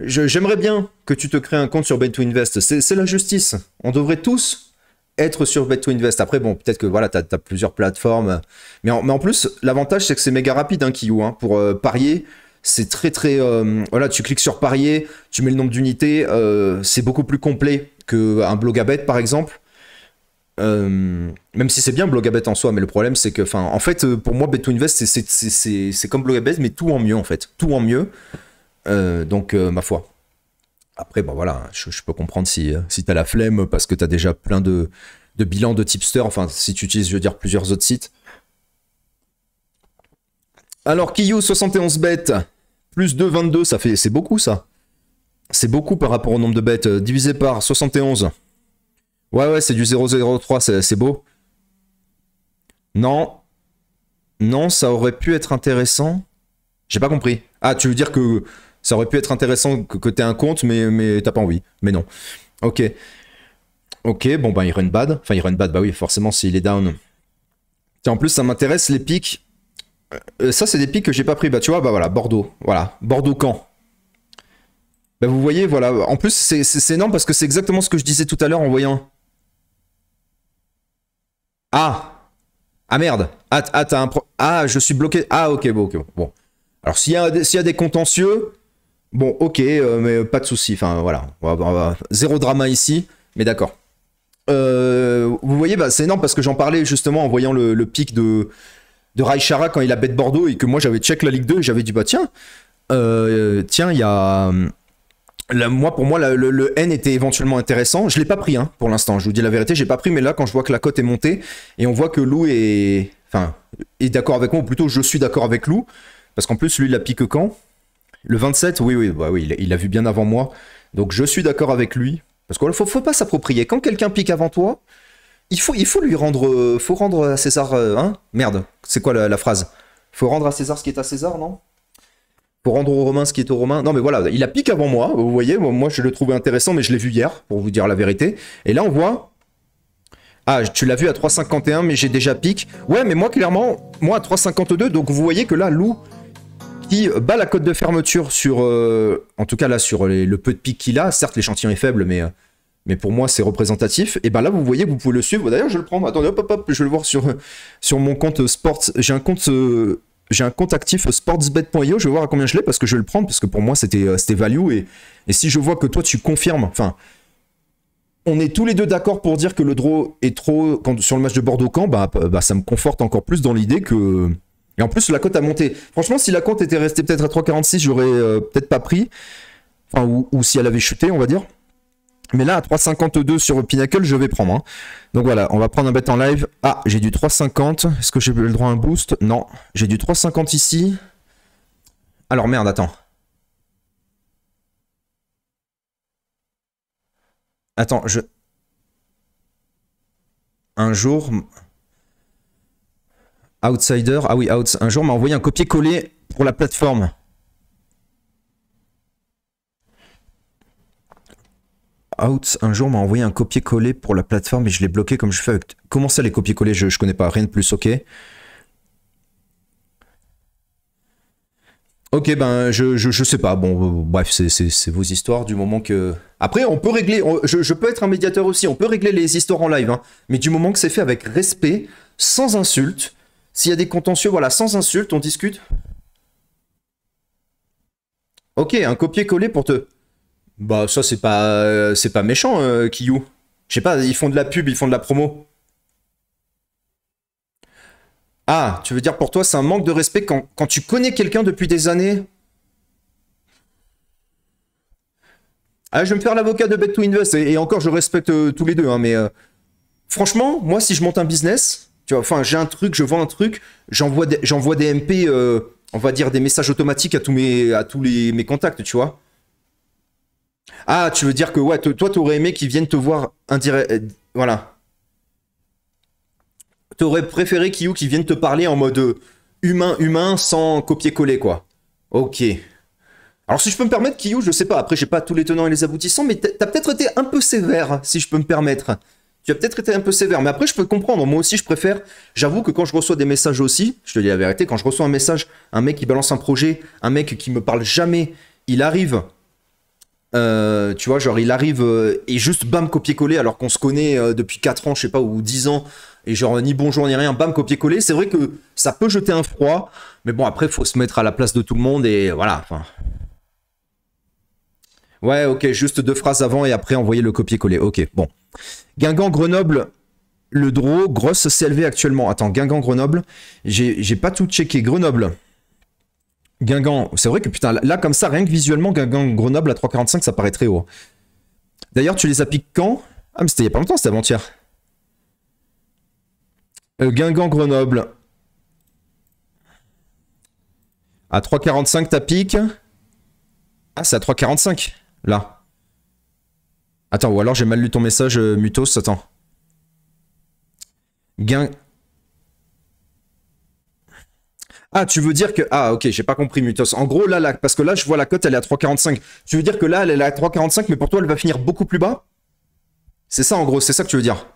J'aimerais bien que tu te crées un compte sur 2 Invest. C'est la justice. On devrait tous être sur 2 Invest. Après, bon, peut-être que voilà, tu as, plusieurs plateformes. Mais en, plus, l'avantage, c'est que c'est méga rapide, hein, hein, pour euh, parier c'est très très euh, voilà tu cliques sur parier tu mets le nombre d'unités euh, c'est beaucoup plus complet qu'un blog à bet par exemple euh, même si c'est bien Blogabet en soi, mais le problème c'est que, enfin, en fait, euh, pour moi, Bet Invest, c'est comme Blogabet, mais tout en mieux en fait, tout en mieux. Euh, donc, ma foi. Après, bon voilà, je, peux comprendre si, si t'as la flemme parce que t'as déjà plein de, de bilans de tipster, enfin, si tu utilises, je veux dire, plusieurs autres sites. Alors, Kiyu 71 bêtes, plus 2,22, ça fait, c'est beaucoup ça. C'est beaucoup par rapport au nombre de bêtes, divisé par 71. Ouais, ouais, c'est du 003, c'est beau. Non. Non, ça aurait pu être intéressant. J'ai pas compris. Ah, tu veux dire que ça aurait pu être intéressant que, t'aies un compte, mais, mais t'as pas envie. Mais non. Ok. Ok, bon, bah, il run bad. Enfin, il run bad, bah oui, forcément, s'il est down. Tiens, en plus, ça m'intéresse les pics. Euh, ça, c'est des pics que j'ai pas pris. Bah, tu vois, bah voilà, Bordeaux. Voilà. bordeaux camp Bah, vous voyez, voilà. En plus, c'est énorme parce que c'est exactement ce que je disais tout à l'heure en voyant ah Ah merde Ah, ah t'as un Ah, je suis bloqué. Ah, ok, bon, Bon. Alors, s'il y, a des contentieux, bon, ok, euh, mais pas de souci. Enfin, voilà. Zéro drama ici, mais d'accord. Euh, vous voyez, bah, c'est énorme parce que j'en parlais justement en voyant le, pic de, de Raichara quand il a bête Bordeaux et que moi j'avais check la Ligue 2 et j'avais dit, bah tiens, euh, tiens, il y a. Hum, moi, pour moi, le, N était éventuellement intéressant. Je l'ai pas pris hein, pour l'instant. Je vous dis la vérité, j'ai pas pris. Mais là, quand je vois que la cote est montée et on voit que Lou est, enfin, est d'accord avec moi, ou plutôt je suis d'accord avec Lou, parce qu'en plus, lui, il la pique quand Le 27, oui, oui, bah, oui, il l'a vu bien avant moi. Donc, je suis d'accord avec lui, parce qu'il faut, faut pas s'approprier. Quand quelqu'un pique avant toi, il faut, il faut lui rendre, faut rendre à César, euh, hein Merde, c'est quoi la, la phrase Faut rendre à César ce qui est à César, non pour rendre aux Romains ce qui est aux Romains. Non, mais voilà, il a piqué avant moi. Vous voyez, moi, je le trouvais intéressant, mais je l'ai vu hier, pour vous dire la vérité. Et là, on voit. Ah, tu l'as vu à 3,51, mais j'ai déjà pique. Ouais, mais moi, clairement, moi à 3,52, donc vous voyez que là, loup qui bat la cote de fermeture sur. Euh, en tout cas, là, sur le peu de pique qu'il a. Certes, l'échantillon est faible, mais. Euh, mais pour moi c'est représentatif. Et ben là vous voyez, vous pouvez le suivre. D'ailleurs je le prends. Attendez, hop hop hop, je vais le voir sur, sur mon compte sport J'ai un compte euh, j'ai un compte actif sportsbet.io, je vais voir à combien je l'ai parce que je vais le prendre parce que pour moi euh, c'était value et, et, si je vois que toi tu confirmes, enfin, on est tous les deux d'accord pour dire que le draw est trop sur le match de Bordeaux-Camp, bah, bah, bah, ça me conforte encore plus dans l'idée que. Et en plus la cote a monté. Franchement, si la cote était restée peut-être à 3,46, j'aurais euh, peut-être pas pris, enfin ou, si elle avait chuté, on va dire. Mais là, à 3,52 sur Pinnacle, je vais prendre. Hein. Donc voilà, on va prendre un bet en live. Ah, j'ai du 3,50. Est-ce que j'ai le droit à un boost Non, j'ai du 3,50 ici. Alors merde, attends. Attends, je... Un jour... Outsider, ah oui, Outs. un jour m'a envoyé un copier-coller pour la plateforme. Outs un jour m'a envoyé un copier-coller pour la plateforme et je l'ai bloqué comme je fais avec... Comment ça les copier-coller je, je connais pas, rien de plus, ok Ok, ben je, je, sais pas. Bon, euh, bref, c'est vos histoires du moment que. Après, on peut régler. je, je, peux être un médiateur aussi. On peut régler les histoires en live. Hein. mais du moment que c'est fait avec respect, sans insulte. S'il y a des contentieux, voilà, sans insulte, on discute. Ok, un copier-coller pour te. Bah ça c'est pas euh, c'est pas méchant qui euh, Kiyu. Je sais pas, ils font de la pub, ils font de la promo. Ah, tu veux dire pour toi c'est un manque de respect quand, tu connais quelqu'un depuis des années Ah, je vais me faire l'avocat de Bet to Invest et, encore je respecte euh, tous les deux hein, mais franchement, moi si je monte un business, tu vois, enfin j'ai un truc, je vends un truc, j'envoie des, j'envoie des MP on va dire des messages automatiques à tous mes à tous les mes contacts, tu vois. Ah, tu veux dire que ouais, toi, aurais aimé qu'ils viennent te voir indirect. Euh, voilà. Tu aurais préféré Kiyu qu'ils viennent te parler en mode humain-humain euh, sans copier-coller, quoi. Ok. Alors, si je peux me permettre, Kiyu, je sais pas, après, j'ai pas tous les tenants et les aboutissants, mais t'as peut-être été un peu sévère, si je peux me permettre. Tu as peut-être été un peu sévère, mais après, je peux comprendre. Moi aussi, je préfère. J'avoue que quand je reçois des messages aussi, je te dis la vérité, quand je reçois un message, un mec qui balance un projet, un mec qui me parle jamais, il arrive euh, tu vois, genre il arrive euh, et juste bam copier-coller alors qu'on se connaît euh, depuis 4 ans, je sais pas, ou 10 ans, et genre ni bonjour ni rien, bam copier-coller. C'est vrai que ça peut jeter un froid, mais bon, après, faut se mettre à la place de tout le monde et voilà. Ouais, ok, juste deux phrases avant et après envoyer le copier-coller. Ok, bon. Guingamp, Grenoble, le draw, grosse CLV actuellement. Attends, Guingamp, Grenoble, j'ai pas tout checké. Grenoble. Guingamp, c'est vrai que putain, là comme ça, rien que visuellement, Guingamp-Grenoble à 3,45, ça paraît très haut. D'ailleurs, tu les as piqués quand Ah, mais c'était il y a pas longtemps, c'était avant-hier. Euh, Guingamp-Grenoble. À 3,45, t'as pique. Ah, c'est à 3,45, là. Attends, ou alors j'ai mal lu ton message, euh, Mutos, attends. Guingamp. Ah, tu veux dire que. Ah, ok, j'ai pas compris, Mutos. En gros, là, là, parce que là, je vois la cote, elle est à 3,45. Tu veux dire que là, elle est à 3,45, mais pour toi, elle va finir beaucoup plus bas C'est ça, en gros, c'est ça que tu veux dire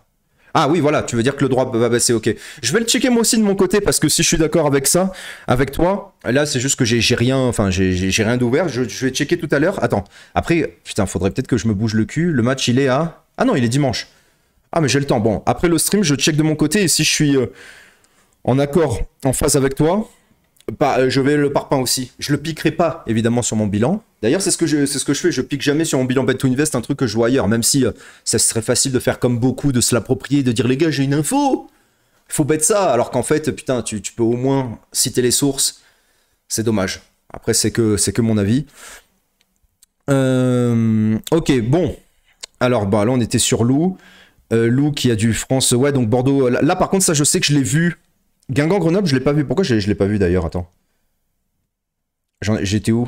ah oui, voilà, tu veux dire que le droit va baisser, ok. Je vais le checker moi aussi de mon côté, parce que si je suis d'accord avec ça, avec toi, là c'est juste que j'ai rien, enfin j'ai rien d'ouvert, je, vais checker tout à l'heure. Attends, après, putain, faudrait peut-être que je me bouge le cul, le match il est à... Ah non, il est dimanche. Ah mais j'ai le temps, bon, après le stream, je check de mon côté, et si je suis euh, en accord, en phase avec toi, euh, je vais le parpaing aussi. Je le piquerai pas, évidemment, sur mon bilan. D'ailleurs, c'est ce, que je, ce que je fais. Je pique jamais sur mon bilan Bet to Invest un truc que je vois ailleurs, même si euh, ça serait facile de faire comme beaucoup, de se l'approprier, de dire les gars, j'ai une info Faut bête ça Alors qu'en fait, putain, tu, peux au moins citer les sources. C'est dommage. Après, c'est que, que mon avis. Euh, ok, bon. Alors, bah, là, on était sur Lou. Lou qui a du France. Ouais, donc Bordeaux. Là, par contre, ça, je sais que je l'ai vu Guingamp Grenoble, je l'ai pas vu. Pourquoi je, l'ai pas vu d'ailleurs Attends. J'étais où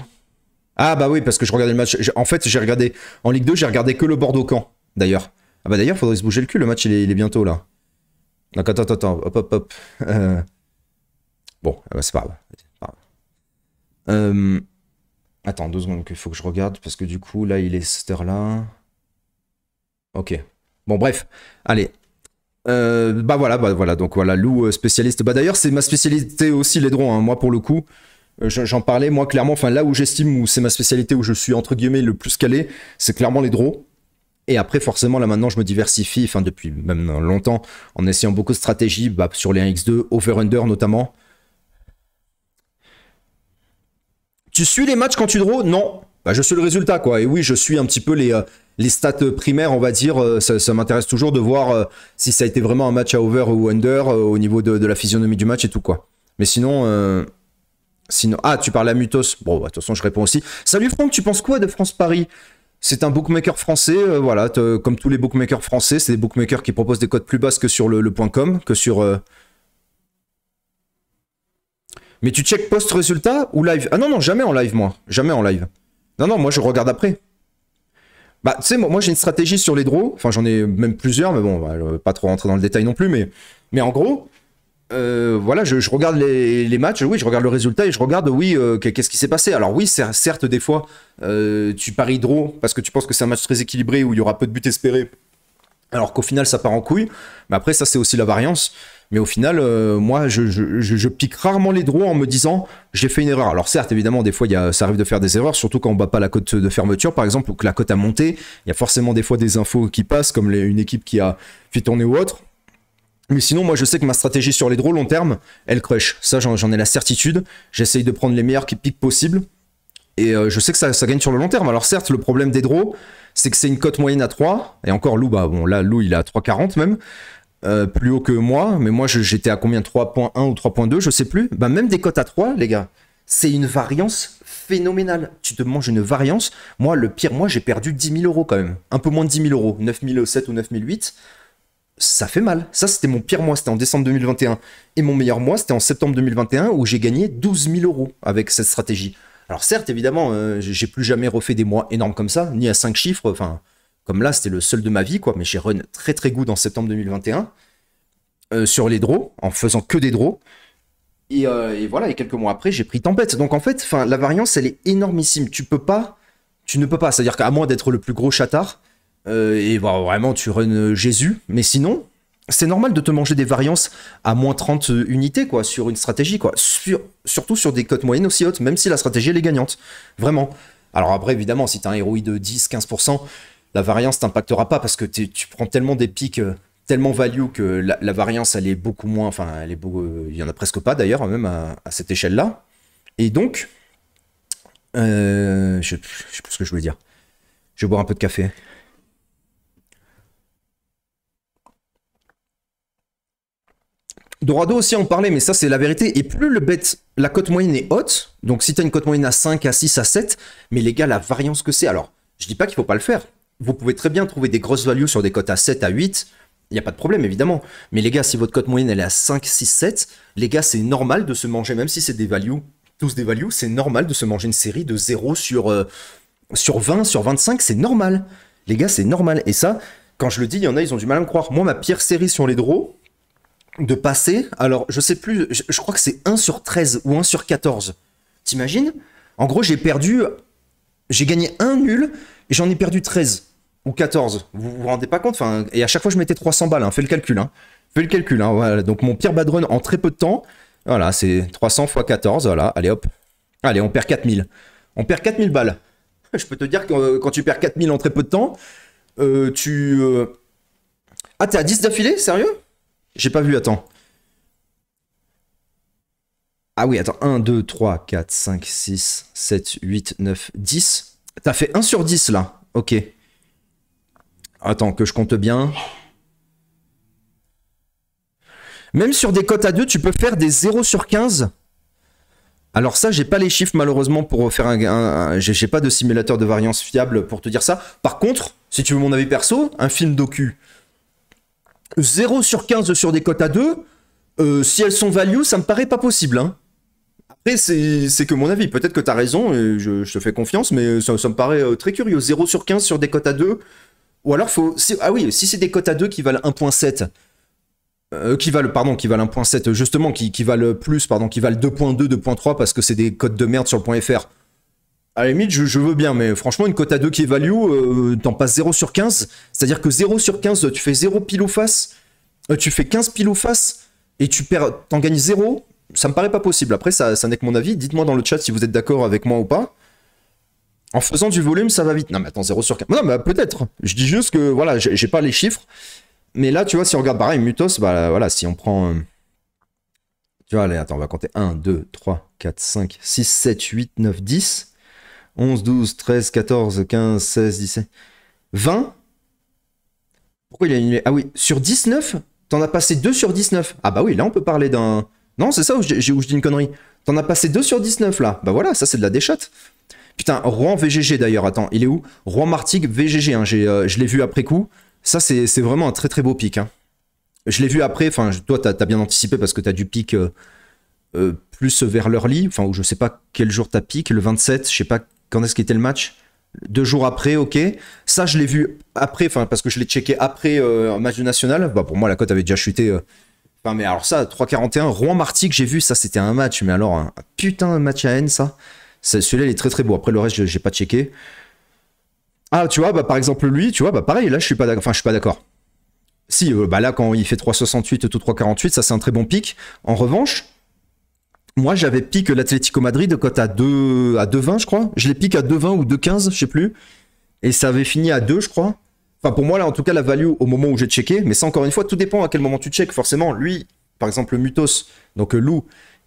Ah bah oui, parce que je regardais le match. En fait, j'ai regardé en Ligue 2, j'ai regardé que le Bordeaux Camp d'ailleurs. Ah bah d'ailleurs, faudrait se bouger le cul. Le match, il est, bientôt là. attends, attends, attends, hop, hop, hop. Euh. Bon, ah bah, c'est pas grave. Euh. Attends, deux secondes, il faut que je regarde parce que du coup, là, il est cette là Ok. Bon, bref. Allez, euh, bah voilà, bah voilà, donc voilà, loup euh, spécialiste. Bah d'ailleurs, c'est ma spécialité aussi les drones, hein, moi pour le coup. Euh, j'en parlais, moi clairement, enfin là où j'estime où c'est ma spécialité, où je suis entre guillemets le plus calé, c'est clairement les drones. Et après, forcément, là maintenant, je me diversifie, enfin depuis même longtemps, en essayant beaucoup de stratégies bah, sur les 1x2, over-under notamment. Tu suis les matchs quand tu draws Non. Bah, je suis le résultat, quoi. Et oui, je suis un petit peu les, euh, les stats euh, primaires, on va dire. Euh, ça, m'intéresse toujours de voir si ça a été vraiment un match à over ou under au niveau de, la physionomie du match et tout, quoi. Mais sinon, sinon. Ah, tu parles à Mutos. Bon, bah, de toute façon, je réponds aussi. Salut Franck, tu penses quoi de France-Paris c'est un bookmaker français, voilà, comme tous les bookmakers français, c'est des bookmakers qui proposent des codes plus basses que sur le, point .com, que sur... Mais tu check post-résultat ou live Ah non, non, jamais en live, moi. Jamais en live. Non, non, moi je regarde après. Bah, tu sais, moi, moi j'ai une stratégie sur les draws. Enfin, j'en ai même plusieurs, mais bon, bah, vais pas trop rentrer dans le détail non plus. Mais, mais en gros, euh, voilà, je, regarde les, matchs, oui, je regarde le résultat et je regarde, oui, euh, qu'est-ce qui s'est passé. Alors, oui, certes, des fois, euh, tu paries draw parce que tu penses que c'est un match très équilibré où il y aura peu de buts espérés. Alors qu'au final, ça part en couille. Mais après, ça, c'est aussi la variance. Mais au final, euh, moi, je, pique rarement les draws en me disant j'ai fait une erreur. Alors certes, évidemment, des fois, ça arrive de faire des erreurs, surtout quand on bat pas la cote de fermeture, par exemple, ou que la cote a monté. Il y a forcément des fois des infos qui passent, comme une équipe qui a fait tourner ou autre. Mais sinon, moi, je sais que ma stratégie sur les draws long terme, elle crush. Ça, j'en ai la certitude. J'essaye de prendre les meilleurs qui piquent possible. Et euh, je sais que ça, gagne sur le long terme. Alors certes, le problème des draws, c'est que c'est une cote moyenne à 3. Et encore, Lou, bah, bon, là, Lou, il est à 3,40 même. Euh, plus haut que moi, mais moi j'étais à combien 3.1 ou 3.2, je sais plus. Bah, même des cotes à 3, les gars, c'est une variance phénoménale. Tu te manges une variance. Moi, le pire, mois, j'ai perdu 10 000 euros quand même. Un peu moins de 10 000 euros, 9007 ou 9008. Ça fait mal. Ça, c'était mon pire mois, c'était en décembre 2021. Et mon meilleur mois, c'était en septembre 2021 où j'ai gagné 12 000 euros avec cette stratégie. Alors certes, évidemment, euh, j'ai plus jamais refait des mois énormes comme ça, ni à 5 chiffres. Enfin, comme là, c'était le seul de ma vie, quoi. Mais j'ai run très très good en septembre 2021 euh, sur les draws, en faisant que des draws. Euh, et, voilà, et quelques mois après, j'ai pris tempête. Donc en fait, la variance, elle est énormissime. Tu peux pas, tu ne peux pas. C'est-à-dire qu'à moins d'être le plus gros chatard, euh, et vraiment, tu runs Jésus. Mais sinon, c'est normal de te manger des variances à moins 30 unités quoi sur une stratégie quoi sur, surtout sur des cotes moyennes aussi hautes même si la stratégie elle est gagnante vraiment alors après évidemment si t'as un héroïde de 10 15% la variance t'impactera pas parce que tu prends tellement des pics euh, tellement value que la, variance elle est beaucoup moins, enfin elle est euh, il y en a presque pas d'ailleurs même à, cette échelle là. Et donc, euh, je, je sais plus ce que je voulais dire. Je vais boire un peu de café. Dorado aussi en parlait, mais ça c'est la vérité. Et plus le la cote moyenne est haute, donc si tu as une cote moyenne à 5, à 6, à 7, mais les gars, la variance que c'est, alors je dis pas qu'il faut pas le faire, vous pouvez très bien trouver des grosses values sur des cotes à 7, à 8. Il n'y a pas de problème, évidemment. Mais les gars, si votre cote moyenne, elle est à 5, 6, 7, les gars, c'est normal de se manger, même si c'est des values, tous des values, c'est normal de se manger une série de 0 sur, 20, euh, sur 25, c'est normal. Les gars, c'est normal. Et ça, quand je le dis, il y en a, ils ont du mal à me croire. Moi, ma pire série sur les draws, de passer, alors je sais plus, je, crois que c'est 1 sur 13 ou 1 sur 14. T'imagines En gros, j'ai perdu, j'ai gagné un nul et j'en ai perdu 13 ou 14. Vous vous rendez pas compte enfin, Et à chaque fois, je mettais 300 balles. Hein. Fais le calcul. Hein. Fais le calcul. Hein. Voilà. Donc, mon pire bad run en très peu de temps, voilà, c'est 300 x 14. Voilà, allez hop. Allez, on perd 4000. On perd 4000 balles. Je peux te dire que euh, quand tu perds 4000 en très peu de temps, euh, tu. Euh, ah, t'es à 10 d'affilée Sérieux J'ai pas vu, attends. Ah oui, attends. 1, 2, 3, 4, 5, 6, 7, 8, 9, 10. T'as fait 1 sur 10 là. Ok. Attends, que je compte bien. Même sur des cotes à 2, tu peux faire des 0 sur 15. Alors ça, j'ai pas les chiffres malheureusement pour faire un... Je n'ai j'ai pas de simulateur de variance fiable pour te dire ça. Par contre, si tu veux mon avis perso, un film docu, 0 sur 15 sur des cotes à 2, euh, si elles sont value, ça me paraît pas possible. Hein. Après, c'est que mon avis. Peut-être que tu as raison, et je, te fais confiance, mais ça, me paraît euh, très curieux. 0 sur 15 sur des cotes à 2, ou alors, faut. Ah oui, si c'est des cotes à 2 qui valent 1.7, euh, qui valent, pardon, qui valent 1.7, justement, qui, valent plus, pardon, qui valent 2.2, 2.3 parce que c'est des cotes de merde sur le .fr. À la limite, je, veux bien, mais franchement, une cote à 2 qui est value, euh, t'en passes 0 sur 15. C'est-à-dire que 0 sur 15, tu fais 0 pile ou face, euh, tu fais 15 pile ou face, et tu perds, t'en gagnes 0. Ça me paraît pas possible. Après, ça, ça n'est que mon avis. Dites-moi dans le chat si vous êtes d'accord avec moi ou pas. En faisant du volume, ça va vite. Non, mais attends, 0 sur 15. Non, mais peut-être. Je dis juste que, voilà, j'ai pas les chiffres. Mais là, tu vois, si on regarde pareil, Mutos, bah voilà, si on prend. Euh, tu vois, allez, attends, on va compter 1, 2, 3, 4, 5, 6, 7, 8, 9, 10, 11, 12, 13, 14, 15, 16, 17, 20. Pourquoi il a annulé Ah oui, sur 19, t'en as passé 2 sur 19. Ah bah oui, là, on peut parler d'un. Non, c'est ça où, où je dis une connerie. T'en as passé 2 sur 19 là. Bah voilà, ça, c'est de la déchatte. Putain, Rouen VGG d'ailleurs, attends, il est où Rouen Martigues VGG, hein, euh, je l'ai vu après coup. Ça, c'est vraiment un très très beau pic. Hein. Je l'ai vu après, enfin, toi, t'as bien anticipé parce que t'as du pic euh, euh, plus vers l'early, enfin, où je sais pas quel jour t'as pic, le 27, je sais pas quand est-ce qu'était le match. Deux jours après, ok. Ça, je l'ai vu après, enfin, parce que je l'ai checké après un match de national. Bah, pour moi, la cote avait déjà chuté. Enfin, mais alors ça, 3,41, Rouen-Martigues, j'ai vu, ça, c'était un match, mais alors, putain de match à haine, ça. Celui-là, il est très très beau. Après, le reste, j'ai pas checké. Ah, tu vois, bah, par exemple, lui, tu vois, bah, pareil, là, je suis pas d'accord. Enfin, je suis pas d'accord. Si, euh, bah, là, quand il fait 3,68 tout 3,48, ça, c'est un très bon pic. En revanche, moi, j'avais piqué l'Atlético Madrid quand à 2, à 2,20, je crois. Je l'ai pique à 2,20 ou 2,15, je sais plus. Et ça avait fini à 2, je crois. Enfin, pour moi, là, en tout cas, la value au moment où j'ai checké. Mais ça, encore une fois, tout dépend à quel moment tu check. Forcément, lui, par exemple, Mutos, donc euh, Lou,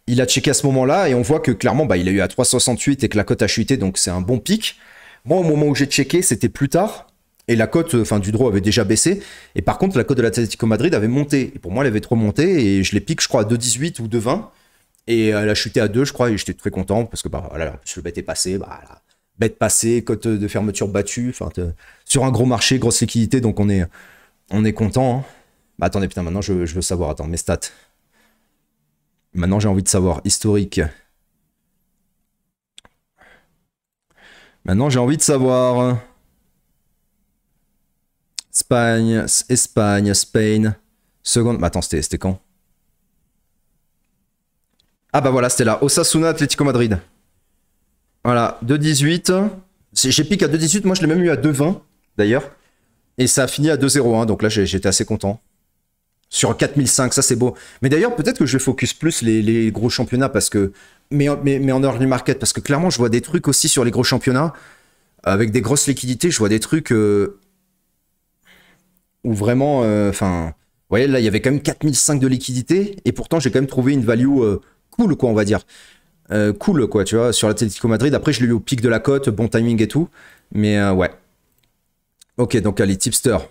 il a checké à ce moment-là et on voit que clairement, bah, il a eu à 3,68 et que la cote a chuté, donc c'est un bon pic. Moi, au moment où j'ai checké, c'était plus tard et la cote euh, du draw avait déjà baissé. Et par contre, la cote de l'Atlético Madrid avait monté. Et pour moi, elle avait trop monté et je l'ai piqué, je crois, à 2,18 ou 2,20. Et euh, elle a chuté à 2, je crois, et j'étais très content parce que bah, voilà, le bête est passé. Bah, bête passée, cote de fermeture battue, euh, sur un gros marché, grosse liquidité, donc on est, on est content. Hein. Bah, attendez, putain, maintenant je, je veux savoir, attends, mes stats. Maintenant, j'ai envie de savoir historique. Maintenant, j'ai envie de savoir. Espagne, Espagne, Spain. Seconde. mais attends, c'était quand Ah, bah voilà, c'était là. Osasuna, Atlético Madrid. Voilà, 2-18. J'ai piqué à 2-18. Moi, je l'ai même eu à 2-20, d'ailleurs. Et ça a fini à 2-0. 1 hein, donc là, j'étais assez content sur 4005, ça c'est beau. Mais d'ailleurs, peut-être que je focus plus les, les gros championnats parce que. Mais, mais, mais, en early market, parce que clairement, je vois des trucs aussi sur les gros championnats. Avec des grosses liquidités, je vois des trucs euh, où vraiment. Euh, enfin. voyez, là, il y avait quand même 4005 de liquidités Et pourtant, j'ai quand même trouvé une value euh, cool, quoi, on va dire. cool, quoi, tu vois, sur l'Atlético Madrid. Après, je l'ai eu au pic de la cote, bon timing et tout. Mais ouais. Ok, donc les tipsters.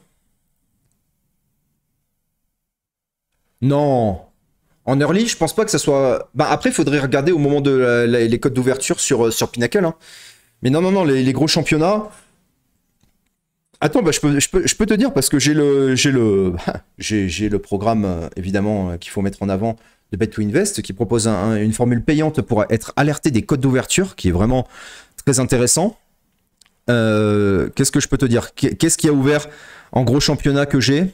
Non. En early, je pense pas que ça soit. Bah, après, faudrait regarder au moment de les codes d'ouverture sur, euh, sur Pinnacle. Hein. Mais non, non, non, les, gros championnats. Attends, bah, je, peux, je, peux, te dire parce que j'ai le, le, le programme euh, évidemment euh, qu'il faut mettre en avant de bet to invest qui propose une formule payante pour être alerté des codes d'ouverture qui est vraiment très intéressant. qu'est-ce que je peux te dire Qu'est-ce qui a ouvert en gros championnat que j'ai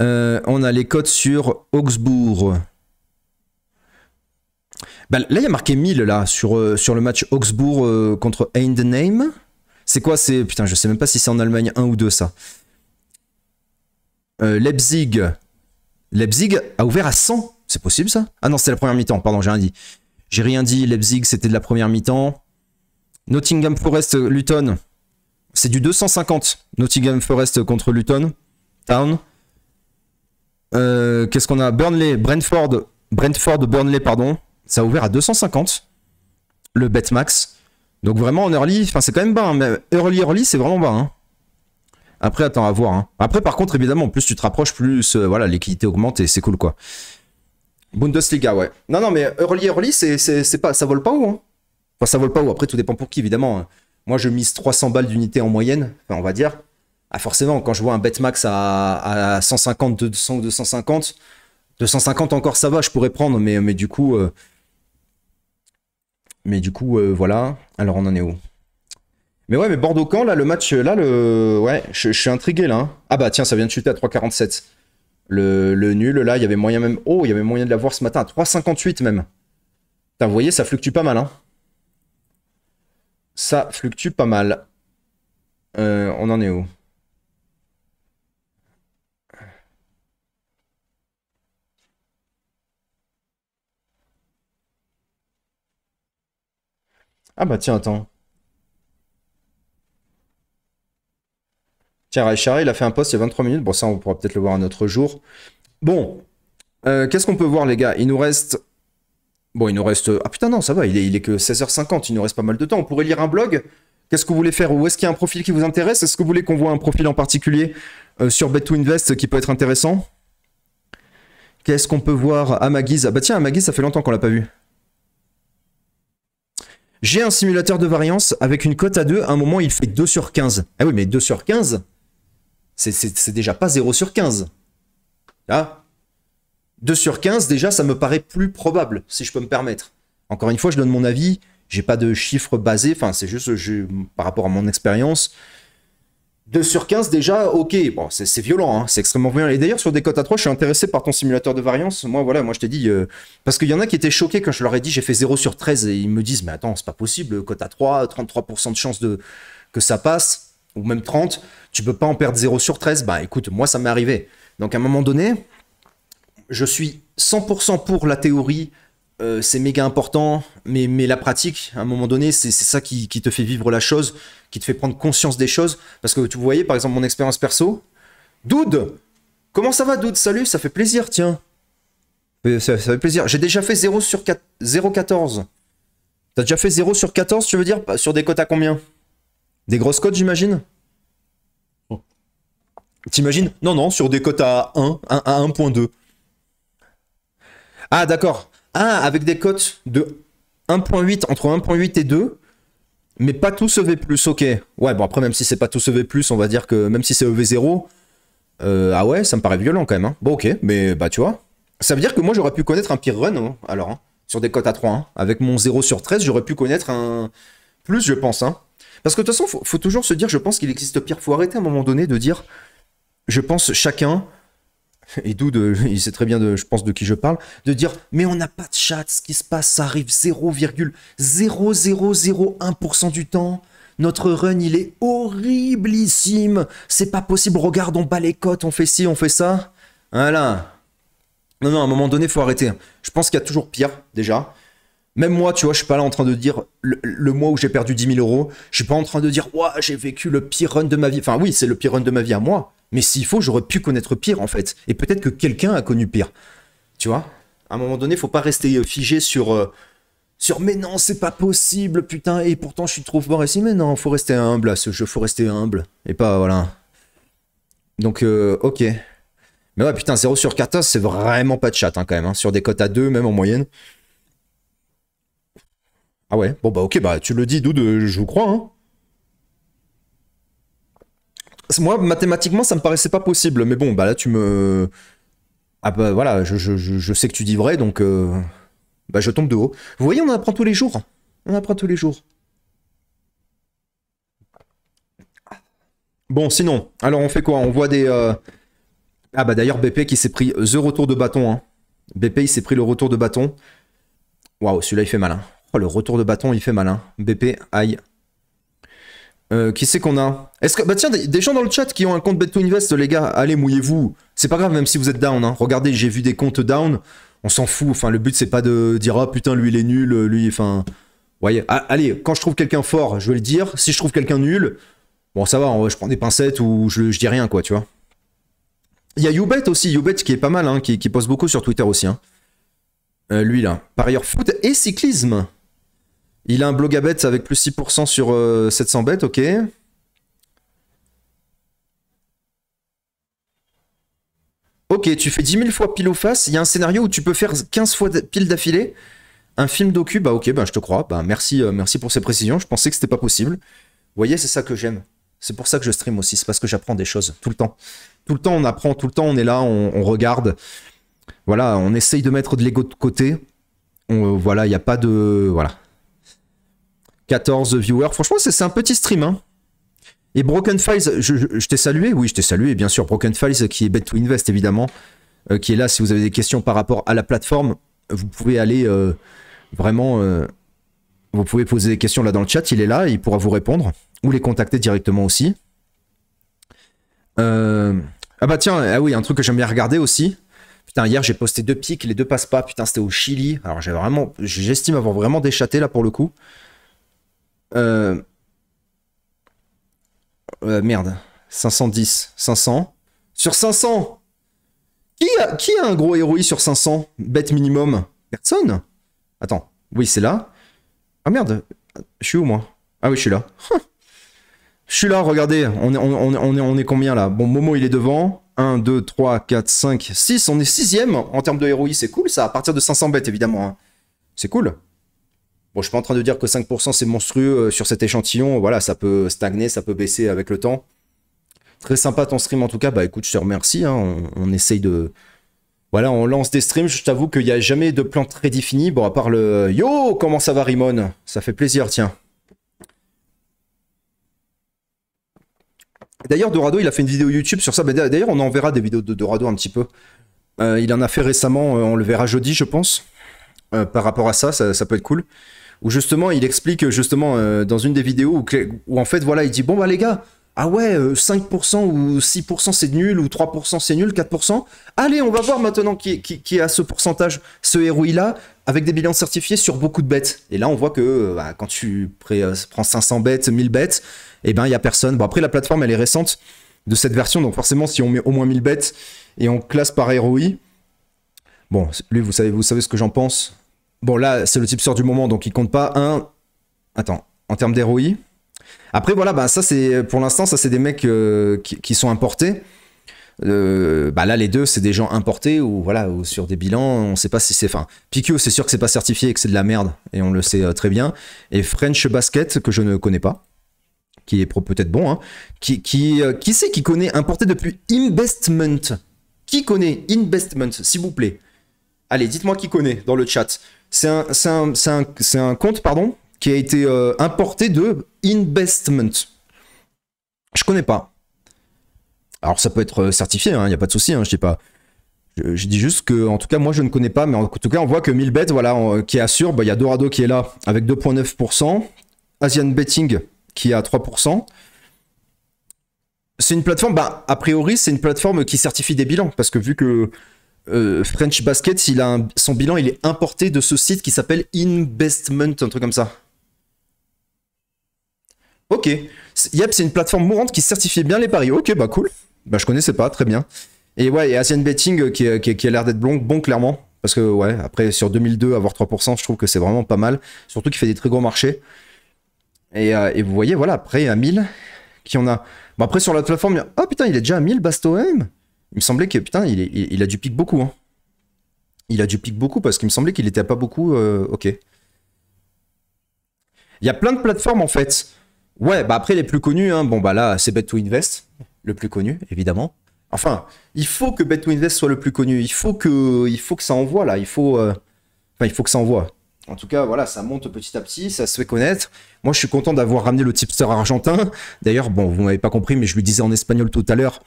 euh, on a les codes sur Augsbourg. Ben, là, il y a marqué 1000 là, sur, euh, sur le match Augsbourg euh, contre Eindname. C'est quoi C'est Putain, je sais même pas si c'est en Allemagne 1 ou 2 ça. Leipzig. Leipzig a ouvert à 100. C'est possible ça Ah non, c'était la première mi-temps, pardon, j'ai rien dit. J'ai rien dit, Leipzig c'était de la première mi-temps. Nottingham Forest, Luton. C'est du 250. Nottingham Forest contre Luton. Town. Euh, qu'est-ce qu'on a Burnley, Brentford, Brentford, Burnley, pardon. Ça a ouvert à 250, le Max. Donc vraiment en early, enfin c'est quand même bas, hein, mais early, early, c'est vraiment bas. Hein. Après, attends, à voir. Hein. Après, par contre, évidemment, plus tu te rapproches, plus euh, voilà, l'équité augmente et c'est cool quoi. Bundesliga, ouais. Non, non, mais early, early, c'est pas, ça vole pas où Enfin, ça vole pas où Après, tout dépend pour qui, évidemment. Moi, je mise 300 balles d'unité en moyenne, enfin, on va dire. Ah, forcément, quand je vois un bet max à 150, 200 ou 250, 250 encore ça va, je pourrais prendre, mais, mais du coup. Euh, mais du coup, euh, voilà. Alors on en est où Mais ouais, mais Bordeaux-Camp, là, le match, là, le. Ouais, je, suis intrigué là. Hein. Ah bah tiens, ça vient de chuter à 3,47. Le, le, nul, là, il y avait moyen même. Oh, il y avait moyen de l'avoir ce matin à 3,58 même. t'as vous voyez, ça fluctue pas mal, hein. Ça fluctue pas mal. Euh, on en est où Ah bah tiens, attends. Tiens, il a fait un post il y a 23 minutes. Bon, ça, on pourra peut-être le voir un autre jour. Bon, euh, qu'est-ce qu'on peut voir, les gars Il nous reste... Bon, il nous reste... Ah putain, non, ça va, il est, il est que 16h50, il nous reste pas mal de temps. On pourrait lire un blog Qu'est-ce que vous voulez faire Ou est-ce qu'il y a un profil qui vous intéresse Est-ce que vous voulez qu'on voit un profil en particulier euh, sur bet 2 invest qui peut être intéressant Qu'est-ce qu'on peut voir à ma Ah bah tiens, à ma ça fait longtemps qu'on l'a pas vu. J'ai un simulateur de variance avec une cote à 2. À un moment, il fait 2 sur 15. Ah eh oui, mais 2 sur 15, c'est déjà pas 0 sur 15. Là, 2 sur 15, déjà, ça me paraît plus probable, si je peux me permettre. Encore une fois, je donne mon avis. J'ai pas de chiffres basés. Enfin, c'est juste par rapport à mon expérience. 2 sur 15, déjà, ok, bon, c'est violent, hein. c'est extrêmement violent. Et d'ailleurs, sur des cotes à 3, je suis intéressé par ton simulateur de variance. Moi, voilà, moi, je t'ai dit, euh, parce qu'il y en a qui étaient choqués quand je leur ai dit j'ai fait 0 sur 13 et ils me disent, mais attends, c'est pas possible, cote à 3, 33% de chance de, que ça passe, ou même 30, tu peux pas en perdre 0 sur 13. Bah écoute, moi, ça m'est arrivé. Donc à un moment donné, je suis 100% pour la théorie euh, c'est méga important, mais, mais la pratique, à un moment donné, c'est ça qui, te fait vivre la chose, qui te fait prendre conscience des choses. Parce que tu voyez, par exemple, mon expérience perso. Dude Comment ça va, Dude Salut, ça fait plaisir, tiens. Euh, ça, fait plaisir. J'ai déjà fait 0 sur 4, 0,14. T'as déjà fait 0 sur 14, tu veux dire Sur des cotes à combien Des grosses cotes, j'imagine oh. T'imagines Non, non, sur des cotes à 1, à 1.2. Ah, d'accord. Ah, avec des cotes de 1.8, entre 1.8 et 2, mais pas tous EV+, ok. Ouais, bon après, même si c'est pas tous EV+, on va dire que même si c'est EV0, euh, ah ouais, ça me paraît violent quand même. Hein. Bon, ok, mais bah tu vois. Ça veut dire que moi, j'aurais pu connaître un pire run, hein, alors, hein, sur des cotes à 3. Avec mon 0 sur 13, j'aurais pu connaître un plus, je pense. Parce que de toute façon, faut, faut toujours se dire, je pense qu'il existe pire. Faut arrêter à un moment donné de dire, je pense chacun, et d'où il sait très bien, de, je pense, de qui je parle, de dire Mais on n'a pas de chat, ce qui se passe, ça arrive 0,0001% du temps. Notre run, il est horriblissime. C'est pas possible. Regarde, on bat les cotes, on fait ci, on fait ça. Voilà. Non, non, à un moment donné, faut arrêter. Hein. Je pense qu'il y a toujours pire, déjà. Même moi, tu vois, je suis pas là en train de dire le, mois où j'ai perdu 10 000 euros, je suis pas en train de dire, waouh, j'ai vécu le pire run de ma vie. Enfin, oui, c'est le pire run de ma vie à moi, mais s'il faut, j'aurais pu connaître pire en fait. Et peut-être que quelqu'un a connu pire. Tu vois À un moment donné, faut pas rester euh, figé sur. Euh, sur mais non, c'est pas possible, putain, et pourtant je suis trop fort ici. Mais non, faut rester humble à ce jeu, faut rester humble. Et pas, voilà. Donc, euh, ok. Mais ouais, putain, 0 sur 14, c'est vraiment pas de chat hein, quand même. Hein. sur des cotes à 2, même en moyenne. Ah ouais Bon bah ok, bah tu le dis Doud, je vous crois. Hein. Moi, mathématiquement, ça me paraissait pas possible, mais bon, bah là tu me... Ah bah voilà, je, sais que tu dis vrai, donc... Euh, bah je tombe de haut. Vous voyez, on apprend tous les jours. On apprend tous les jours. Bon, sinon, alors on fait quoi On voit des... Euh, ah bah d'ailleurs, BP qui s'est pris the euh, retour de bâton. Hein. BP, il s'est pris le retour de bâton. Waouh, celui-là, il fait malin. Hein. Oh, le retour de bâton, il fait malin. Hein. BP, aïe. Euh, qui c'est qu'on a Est-ce que bah tiens des, gens dans le chat qui ont un compte Bet to Invest les gars, allez mouillez-vous. C'est pas grave même si vous êtes down hein. Regardez, j'ai vu des comptes down, on s'en fout. Enfin le but c'est pas de dire ah putain lui il est nul, lui enfin voyez. Ah, allez, quand je trouve quelqu'un fort, je vais le dire. Si je trouve quelqu'un nul, bon ça va, je prends des pincettes ou je, dis rien quoi, tu vois. Il y a Youbet aussi, Youbet qui est pas mal hein, qui, poste beaucoup sur Twitter aussi euh, lui là, Par ailleurs, foot et cyclisme. Il a un blog à bêtes avec plus 6% sur 700 euh, bêtes, ok. Ok, tu fais 10 000 fois pile ou face. Il y a un scénario où tu peux faire 15 fois pile d'affilée. Un film docu, bah ok, bah je te crois. Bah merci, euh, merci pour ces précisions. Je pensais que c'était pas possible. Vous voyez, c'est ça que j'aime. C'est pour ça que je stream aussi. C'est parce que j'apprends des choses tout le temps. Tout le temps, on apprend. Tout le temps, on est là, on, regarde. Voilà, on essaye de mettre de l'ego de côté. Euh, voilà, il n'y a pas de. Voilà. 14 viewers. Franchement, c'est un petit stream. Hein. Et Broken Files, je, t'ai salué Oui, je t'ai salué, et bien sûr. Broken Files, qui est Bet to Invest, évidemment, euh, qui est là. Si vous avez des questions par rapport à la plateforme, vous pouvez aller euh, vraiment. Euh, vous pouvez poser des questions là dans le chat, il est là, il pourra vous répondre. Ou les contacter directement aussi. Ah bah tiens, ah oui, un truc que j'aime bien regarder aussi. Putain, hier j'ai posté deux pics, les deux passent pas. Putain, c'était au Chili. Alors j'ai vraiment. J'estime avoir vraiment déchaté là pour le coup. Euh, euh... merde. 510. 500. Sur 500 qui a, qui a un gros héroï sur 500 Bête minimum Personne Attends. Oui, c'est là. Ah merde. Je suis où, moi Ah oui, je suis là. Je suis là, regardez. On est, on, est, combien, là Bon, Momo, il est devant. 1, 2, 3, 4, 5, 6. On est sixième en termes de héroïs. C'est cool, ça. À partir de 500 bêtes, évidemment. Hein. C'est cool. Bon, je suis pas en train de dire que 5% c'est monstrueux euh, sur cet échantillon. Voilà, ça peut stagner, ça peut baisser avec le temps. Très sympa ton stream en tout cas. Bah écoute, je te remercie. Hein. On, essaye de. Voilà, on lance des streams. Je t'avoue qu'il n'y a jamais de plan très défini. Bon, à part le Yo, comment ça va, Rimon Ça fait plaisir, tiens. D'ailleurs, Dorado, il a fait une vidéo YouTube sur ça. Bah, d'ailleurs, on en verra des vidéos de Dorado un petit peu. Euh, il en a fait récemment. Euh, on le verra jeudi, je pense. par rapport à ça, ça peut être cool où justement il explique justement euh, dans une des vidéos où, en fait voilà il dit bon bah les gars ah ouais 5% euh, ou 6% c'est nul ou 3% c'est nul 4% allez on va voir maintenant qui, qui, à a ce pourcentage ce héroï là avec des bilans certifiés sur beaucoup de bêtes et là on voit que euh, bah, quand tu prends 500 bêtes 1000 bêtes et eh ben il y a personne bon après la plateforme elle est récente de cette version donc forcément si on met au moins 1000 bêtes et on classe par héroï bon lui vous savez vous savez ce que j'en pense Bon, là, c'est le type sort du moment, donc il compte pas. Un. Attends, en termes d'héroïs... Après, voilà, bah, ça, c'est pour l'instant, ça, c'est des mecs euh, qui, sont importés. Euh, bah, là les deux c'est des gens importés ou voilà ou sur des bilans on sait pas si c'est enfin Piquio c'est sûr que c'est pas certifié et que c'est de la merde et on le sait euh, très bien et French Basket que je ne connais pas qui est peut-être bon hein, qui qui qui c'est qui connaît importé depuis investment qui connaît investment s'il vous plaît allez dites-moi qui connaît dans le chat c'est un, compte pardon, qui a été euh, importé de Investment. Je connais pas. Alors ça peut être euh, certifié, il hein, n'y a pas de souci, hein, je sais pas. Je, dis juste que, en tout cas, moi je ne connais pas, mais en tout cas, on voit que 1000bet, voilà, euh, qui assure, il bah, y a Dorado qui est là avec 2,9%, Asian Betting qui est à 3%. C'est une plateforme, bah, a priori, c'est une plateforme qui certifie des bilans, parce que vu que euh, French Basket, a son bilan, il est importé de ce site qui s'appelle Investment, un truc comme ça. Ok. Yep, c'est une plateforme mourante qui certifie bien les paris. Ok, bah cool. Bah je connaissais pas, très bien. Et ouais, et Asian Betting euh, euh, qui, a l'air d'être bon, bon clairement. Parce que ouais, après sur 2002, avoir 3%, je trouve que c'est vraiment pas mal. Surtout qu'il fait des très gros marchés. Et, vous voyez, voilà, après à 1000, qui en a. Bon, après sur la plateforme, oh, putain, il est déjà à 1000, Basto il me semblait que, putain, il, a du pic beaucoup. Hein. Il a du pic beaucoup parce qu'il me semblait qu'il n'était pas beaucoup. Euh, ok. Il y a plein de plateformes en fait. Ouais, bah après les plus connus, hein. bon bah là c'est bet 2 invest le plus connu, évidemment. Enfin, il faut que bet 2 invest soit le plus connu. Il faut que, il faut que ça envoie là. Il faut, euh, enfin, il faut que ça envoie. En tout cas, voilà, ça monte petit à petit, ça se fait connaître. Moi, je suis content d'avoir ramené le tipster argentin. D'ailleurs, bon, vous m'avez pas compris, mais je lui disais en espagnol tout à l'heure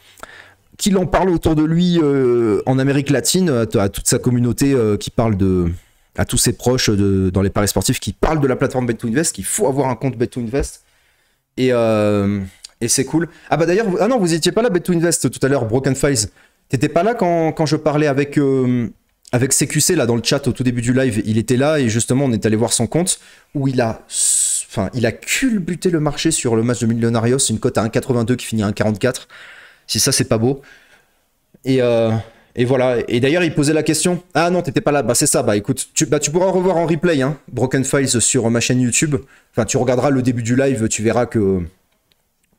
qu'il en parle autour de lui euh, en Amérique latine, à, toute sa communauté euh, qui parle de. à tous ses proches dans les paris sportifs qui parlent de la plateforme Bet2Invest, qu'il faut avoir un compte Bet2Invest. Euh, et, c'est cool. Ah bah d'ailleurs, ah non, vous n'étiez pas là, Bet2Invest, tout à l'heure, Broken Files. T'étais pas là quand, je parlais avec, avec CQC, là, dans le chat, au tout début du live. Il était là et justement, on est allé voir son compte où il a. Enfin, il a culbuté le marché sur le match de Millonarios, une cote à 1,82 qui finit à 1,44. Si ça, c'est pas beau. Euh, et, voilà. Et d'ailleurs, il posait la question. Ah non, t'étais pas là. Bah, c'est ça. Bah, écoute, tu, bah, tu pourras revoir en replay hein. Broken Files sur ma chaîne YouTube. Enfin, tu regarderas le début du live. Tu verras que,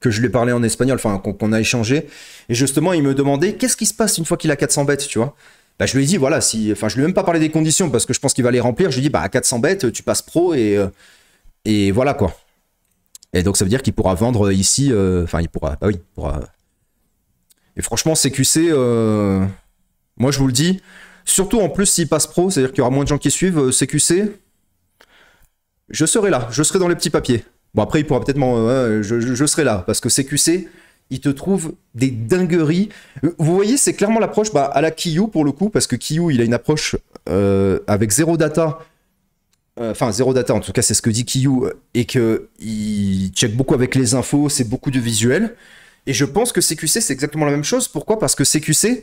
que je lui ai parlé en espagnol. Enfin, qu'on a échangé. Et justement, il me demandait qu'est-ce qui se passe une fois qu'il a 400 bêtes, tu vois. Bah, je lui ai dit, voilà, si. Enfin, je lui ai même pas parlé des conditions parce que je pense qu'il va les remplir. Je lui ai dit, bah, à 400 bêtes, tu passes pro et. Euh, et voilà quoi. Et donc ça veut dire qu'il pourra vendre ici, euh, enfin il pourra, bah oui, il pourra et franchement, CQC, euh, moi je vous le dis, surtout en plus s'il passe pro, c'est-à-dire qu'il y aura moins de gens qui suivent CQC, euh, je serai là, je serai dans les petits papiers. Bon, après, il pourra peut-être m'en. je, serai là, parce que CQC, il te trouve des dingueries. Euh, vous voyez, c'est clairement l'approche bah, à la Kiyu pour le coup, parce que Kiyu, il a une approche avec zéro data. Enfin, zéro data, en tout cas, c'est ce que dit Kiyu, et que il check beaucoup avec les infos, c'est beaucoup de visuels. Et je pense que CQC, c'est exactement la même chose. Pourquoi Parce que CQC,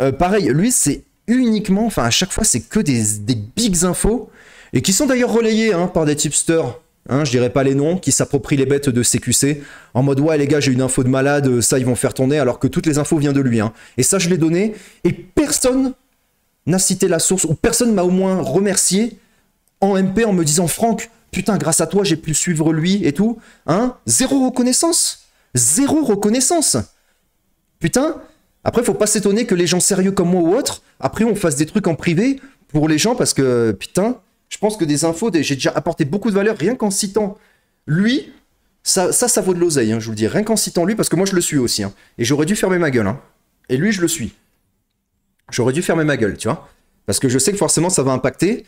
euh, pareil, lui, c'est uniquement, enfin, à chaque fois, c'est que des, des bigs infos, et qui sont d'ailleurs relayées hein, par des tipsters. Hein, je dirais pas les noms, qui s'approprient les bêtes de CQC en mode ouais les gars j'ai une info de malade, euh, ça ils vont faire tourner alors que toutes les infos viennent de lui. Hein. Et ça je l'ai donné et personne n'a cité la source ou personne m'a au moins remercié en MP en me disant Franck putain grâce à toi j'ai pu suivre lui et tout. Hein Zéro reconnaissance Zéro reconnaissance. Putain, après, faut pas s'étonner que les gens sérieux comme moi ou autres, après, on fasse des trucs en privé pour les gens parce que, putain, je pense que des infos, j'ai déjà apporté beaucoup de valeur rien qu'en citant lui. Ça, ça, vaut de l'oseille, hein, je vous le dis. Rien qu'en citant lui, parce que moi, je le suis aussi. Hein. et j'aurais dû fermer ma gueule. Hein. Et lui, je le suis. J'aurais dû fermer ma gueule, tu vois. Parce que je sais que forcément, ça va impacter.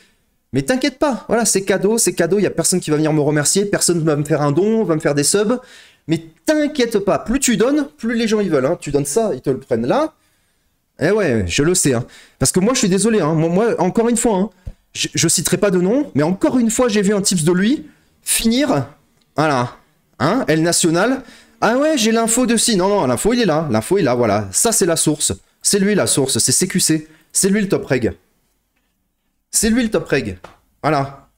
Mais t'inquiète pas, voilà, c'est cadeau, c'est cadeau, il n'y a personne qui va venir me remercier, personne ne va me faire un don, va me faire des subs. Mais t'inquiète pas, plus tu donnes, plus les gens ils veulent. Hein. Tu donnes ça, ils te le prennent là. Eh ouais, je le sais. Hein. Parce que moi, je suis désolé. Hein. Moi, encore une fois, hein, je, ne citerai pas de nom, mais encore une fois, j'ai vu un tips de lui finir. Voilà. Hein, L national. Ah ouais, j'ai l'info de si. Non, non, l'info, il est là. L'info, il est là, voilà. Ça, c'est la source. C'est lui la source. C'est CQC. C'est lui le top reg. C'est lui le top reg. Voilà.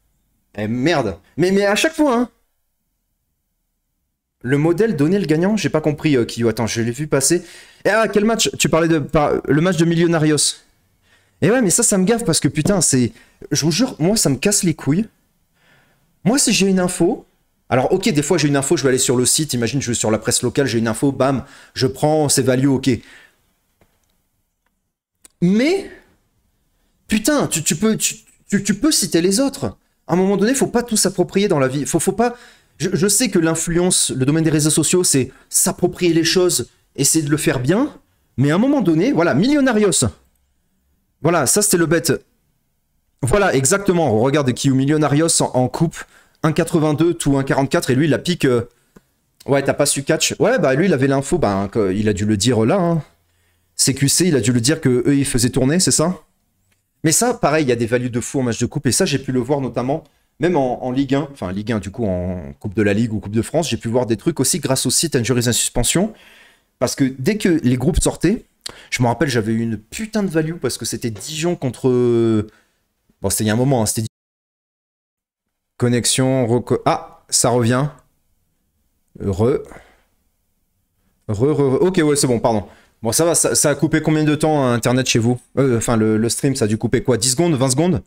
Eh merde. Mais, mais à chaque fois, hein. Le modèle donné le gagnant J'ai pas compris, qui. Euh, Attends, je l'ai vu passer. Et eh, ah, quel match Tu parlais de euh, le match de millionarios Et eh ouais, mais ça, ça me gaffe parce que putain, c'est. Je vous jure, moi, ça me casse les couilles. Moi, si j'ai une info. Alors, ok, des fois, j'ai une info, je vais aller sur le site. Imagine, je vais sur la presse locale, j'ai une info, bam, je prends, c'est value, ok. Mais. Putain, tu, peux, tu, peux citer les autres. À un moment donné, faut pas tout s'approprier dans la vie. Faut, faut pas je, sais que l'influence, le domaine des réseaux sociaux, c'est s'approprier les choses, essayer de le faire bien, mais à un moment donné, voilà, Millionarios. Voilà, ça c'était le bête. Voilà, exactement. On regarde qui est Millionarios en, coupe 1,82 tout 1,44 et lui il la pique. Euh, ouais, t'as pas su catch. Ouais, bah lui il avait l'info, bah hein, il a dû le dire là. CQC, hein. il a dû le dire que eux ils faisaient tourner, c'est ça Mais ça, pareil, il y a des values de fou en match de coupe et ça j'ai pu le voir notamment même en, Ligue 1, enfin Ligue 1 du coup en Coupe de la Ligue ou Coupe de France, j'ai pu voir des trucs aussi grâce au site Injuries and Suspension. Parce que dès que les groupes sortaient, je me rappelle, j'avais une putain de value parce que c'était Dijon contre. Bon, c'était il y a un moment, hein, c'était. Connexion, reco... Ah, ça revient. Re. Re, re, Ok, ouais, c'est bon, pardon. Bon, ça va, ça, a coupé combien de temps hein, Internet chez vous euh, Enfin, le, le stream, ça a dû couper quoi 10 secondes 20 secondes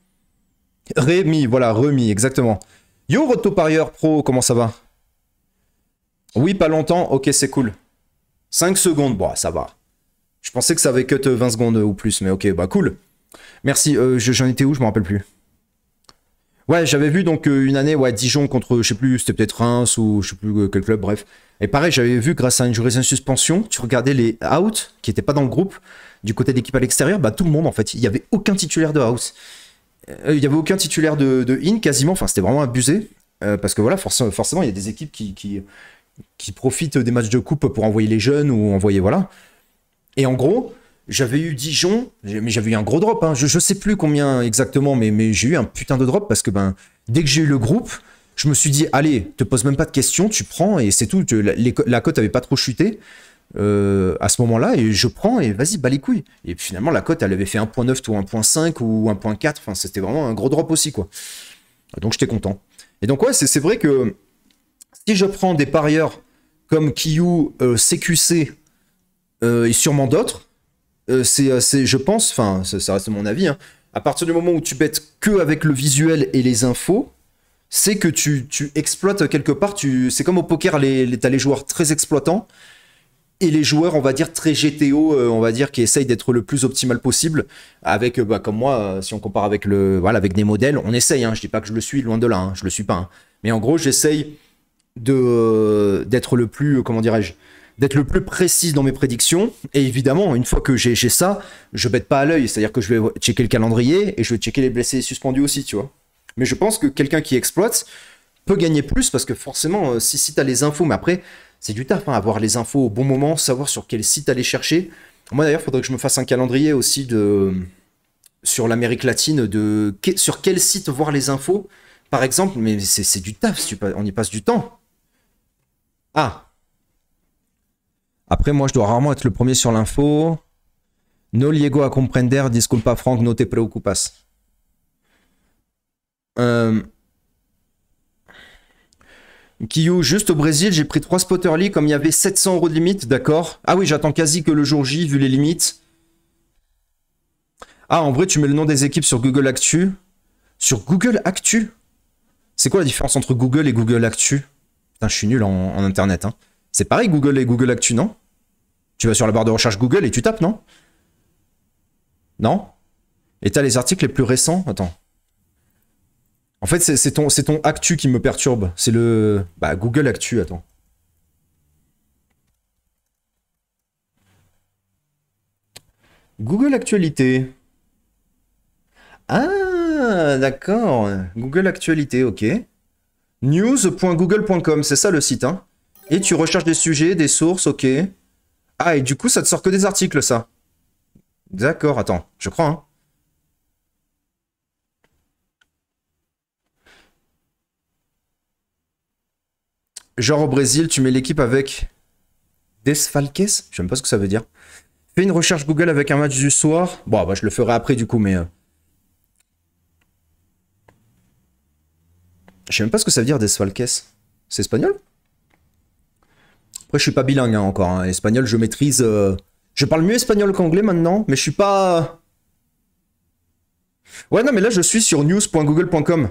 Rémi, voilà, remis, exactement. Yo, Roto Pro, comment ça va Oui, pas longtemps, ok, c'est cool. 5 secondes, bon, ça va. Je pensais que ça avait cut 20 euh, secondes euh, ou plus, mais ok, bah cool. Merci, euh, j'en étais où, je m'en rappelle plus. Ouais, j'avais vu donc une année, ouais, Dijon contre, je sais plus, c'était peut-être Reims ou je sais plus quel club, bref. Et pareil, j'avais vu grâce à une jurisdiction suspension, tu regardais les out qui n'étaient pas dans le groupe, du côté de l'équipe à l'extérieur, bah tout le monde en fait, il n'y avait aucun titulaire de house. Euh, il n'y avait aucun titulaire de, de in quasiment, enfin c'était vraiment abusé, euh, parce que voilà, forcément il y a des équipes qui, qui, profitent des matchs de coupe pour envoyer les jeunes ou envoyer, voilà. Et en gros, j'avais eu Dijon, mais j'avais eu un gros drop, hein. je, ne sais plus combien exactement, mais, mais j'ai eu un putain de drop parce que ben, dès que j'ai eu le groupe, je me suis dit, allez, te pose même pas de questions, tu prends et c'est tout, la, la cote avait pas trop chuté. Euh, à ce moment-là et je prends et vas-y, bats les couilles. Et finalement, la cote, elle avait fait 1.9 ou 1.5 ou 1.4. Enfin, c'était vraiment un gros drop aussi, quoi. Donc j'étais content. Et donc, ouais, c'est vrai que si je prends des parieurs comme Kiyu, CQC euh, euh, et sûrement d'autres, c'est, je pense, enfin, ça, reste mon avis, hein, à partir du moment où tu bêtes que avec le visuel et les infos, c'est que tu, tu, exploites quelque part, tu, c'est comme au poker, les, les, t'as les joueurs très exploitants et les joueurs, on va dire, très GTO, euh, on va dire, qui essayent d'être le plus optimal possible. Avec, euh, bah, comme moi, euh, si on compare avec le, voilà, avec des modèles, on essaye. je hein. je dis pas que je le suis, loin de là. je hein. je le suis pas. Hein. Mais en gros, j'essaye de d'être le plus, comment dirais-je, d'être le plus précis dans mes prédictions. Et évidemment, une fois que j'ai ça, je bête pas à l'œil. C'est-à-dire que je vais checker le calendrier et je vais checker les blessés suspendus aussi, tu vois. Mais je pense que quelqu'un qui exploite peut gagner plus parce que forcément, si, si tu as les infos, mais après, c'est du taf, hein, avoir les infos au bon moment, savoir sur quel site aller chercher. Moi d'ailleurs, il faudrait que je me fasse un calendrier aussi de sur l'Amérique latine, de sur quel site voir les infos, par exemple. Mais c'est du taf, on y passe du temps. Ah. Après, moi, je dois rarement être le premier sur l'info. No liego a comprender, disculpa Frank, no te preocupas. Euh, Kiyu, juste au Brésil, j'ai pris 3 spotterly comme il y avait 700 euros de limite, d'accord. Ah oui, j'attends quasi que le jour J, vu les limites. Ah, en vrai, tu mets le nom des équipes sur Google Actu. Sur Google Actu C'est quoi la différence entre Google et Google Actu Putain, je suis nul en, en Internet. Hein. C'est pareil, Google et Google Actu, non Tu vas sur la barre de recherche Google et tu tapes, non Non Et t'as les articles les plus récents Attends. En fait, c'est ton, actu qui me perturbe. C'est le. Bah, Google Actu, attends. Google Actualité. Ah, d'accord. Google Actualité, ok. News.google.com, c'est ça le site, hein. Et tu recherches des sujets, des sources, ok. Ah, et du coup, ça te sort que des articles, ça. D'accord, attends, je crois, hein. Genre au Brésil, tu mets l'équipe avec Desfalques Je sais même pas ce que ça veut dire. Fais une recherche Google avec un match du soir. Bon, bah, je le ferai après du coup, mais. Euh. Je sais même pas ce que ça veut dire Desfalques. C'est espagnol Après, je suis pas bilingue hein, encore. Hein. Espagnol, je maîtrise. Euh, je parle mieux espagnol qu'anglais maintenant, mais je suis pas. Ouais, non, mais là, je suis sur news.google.com.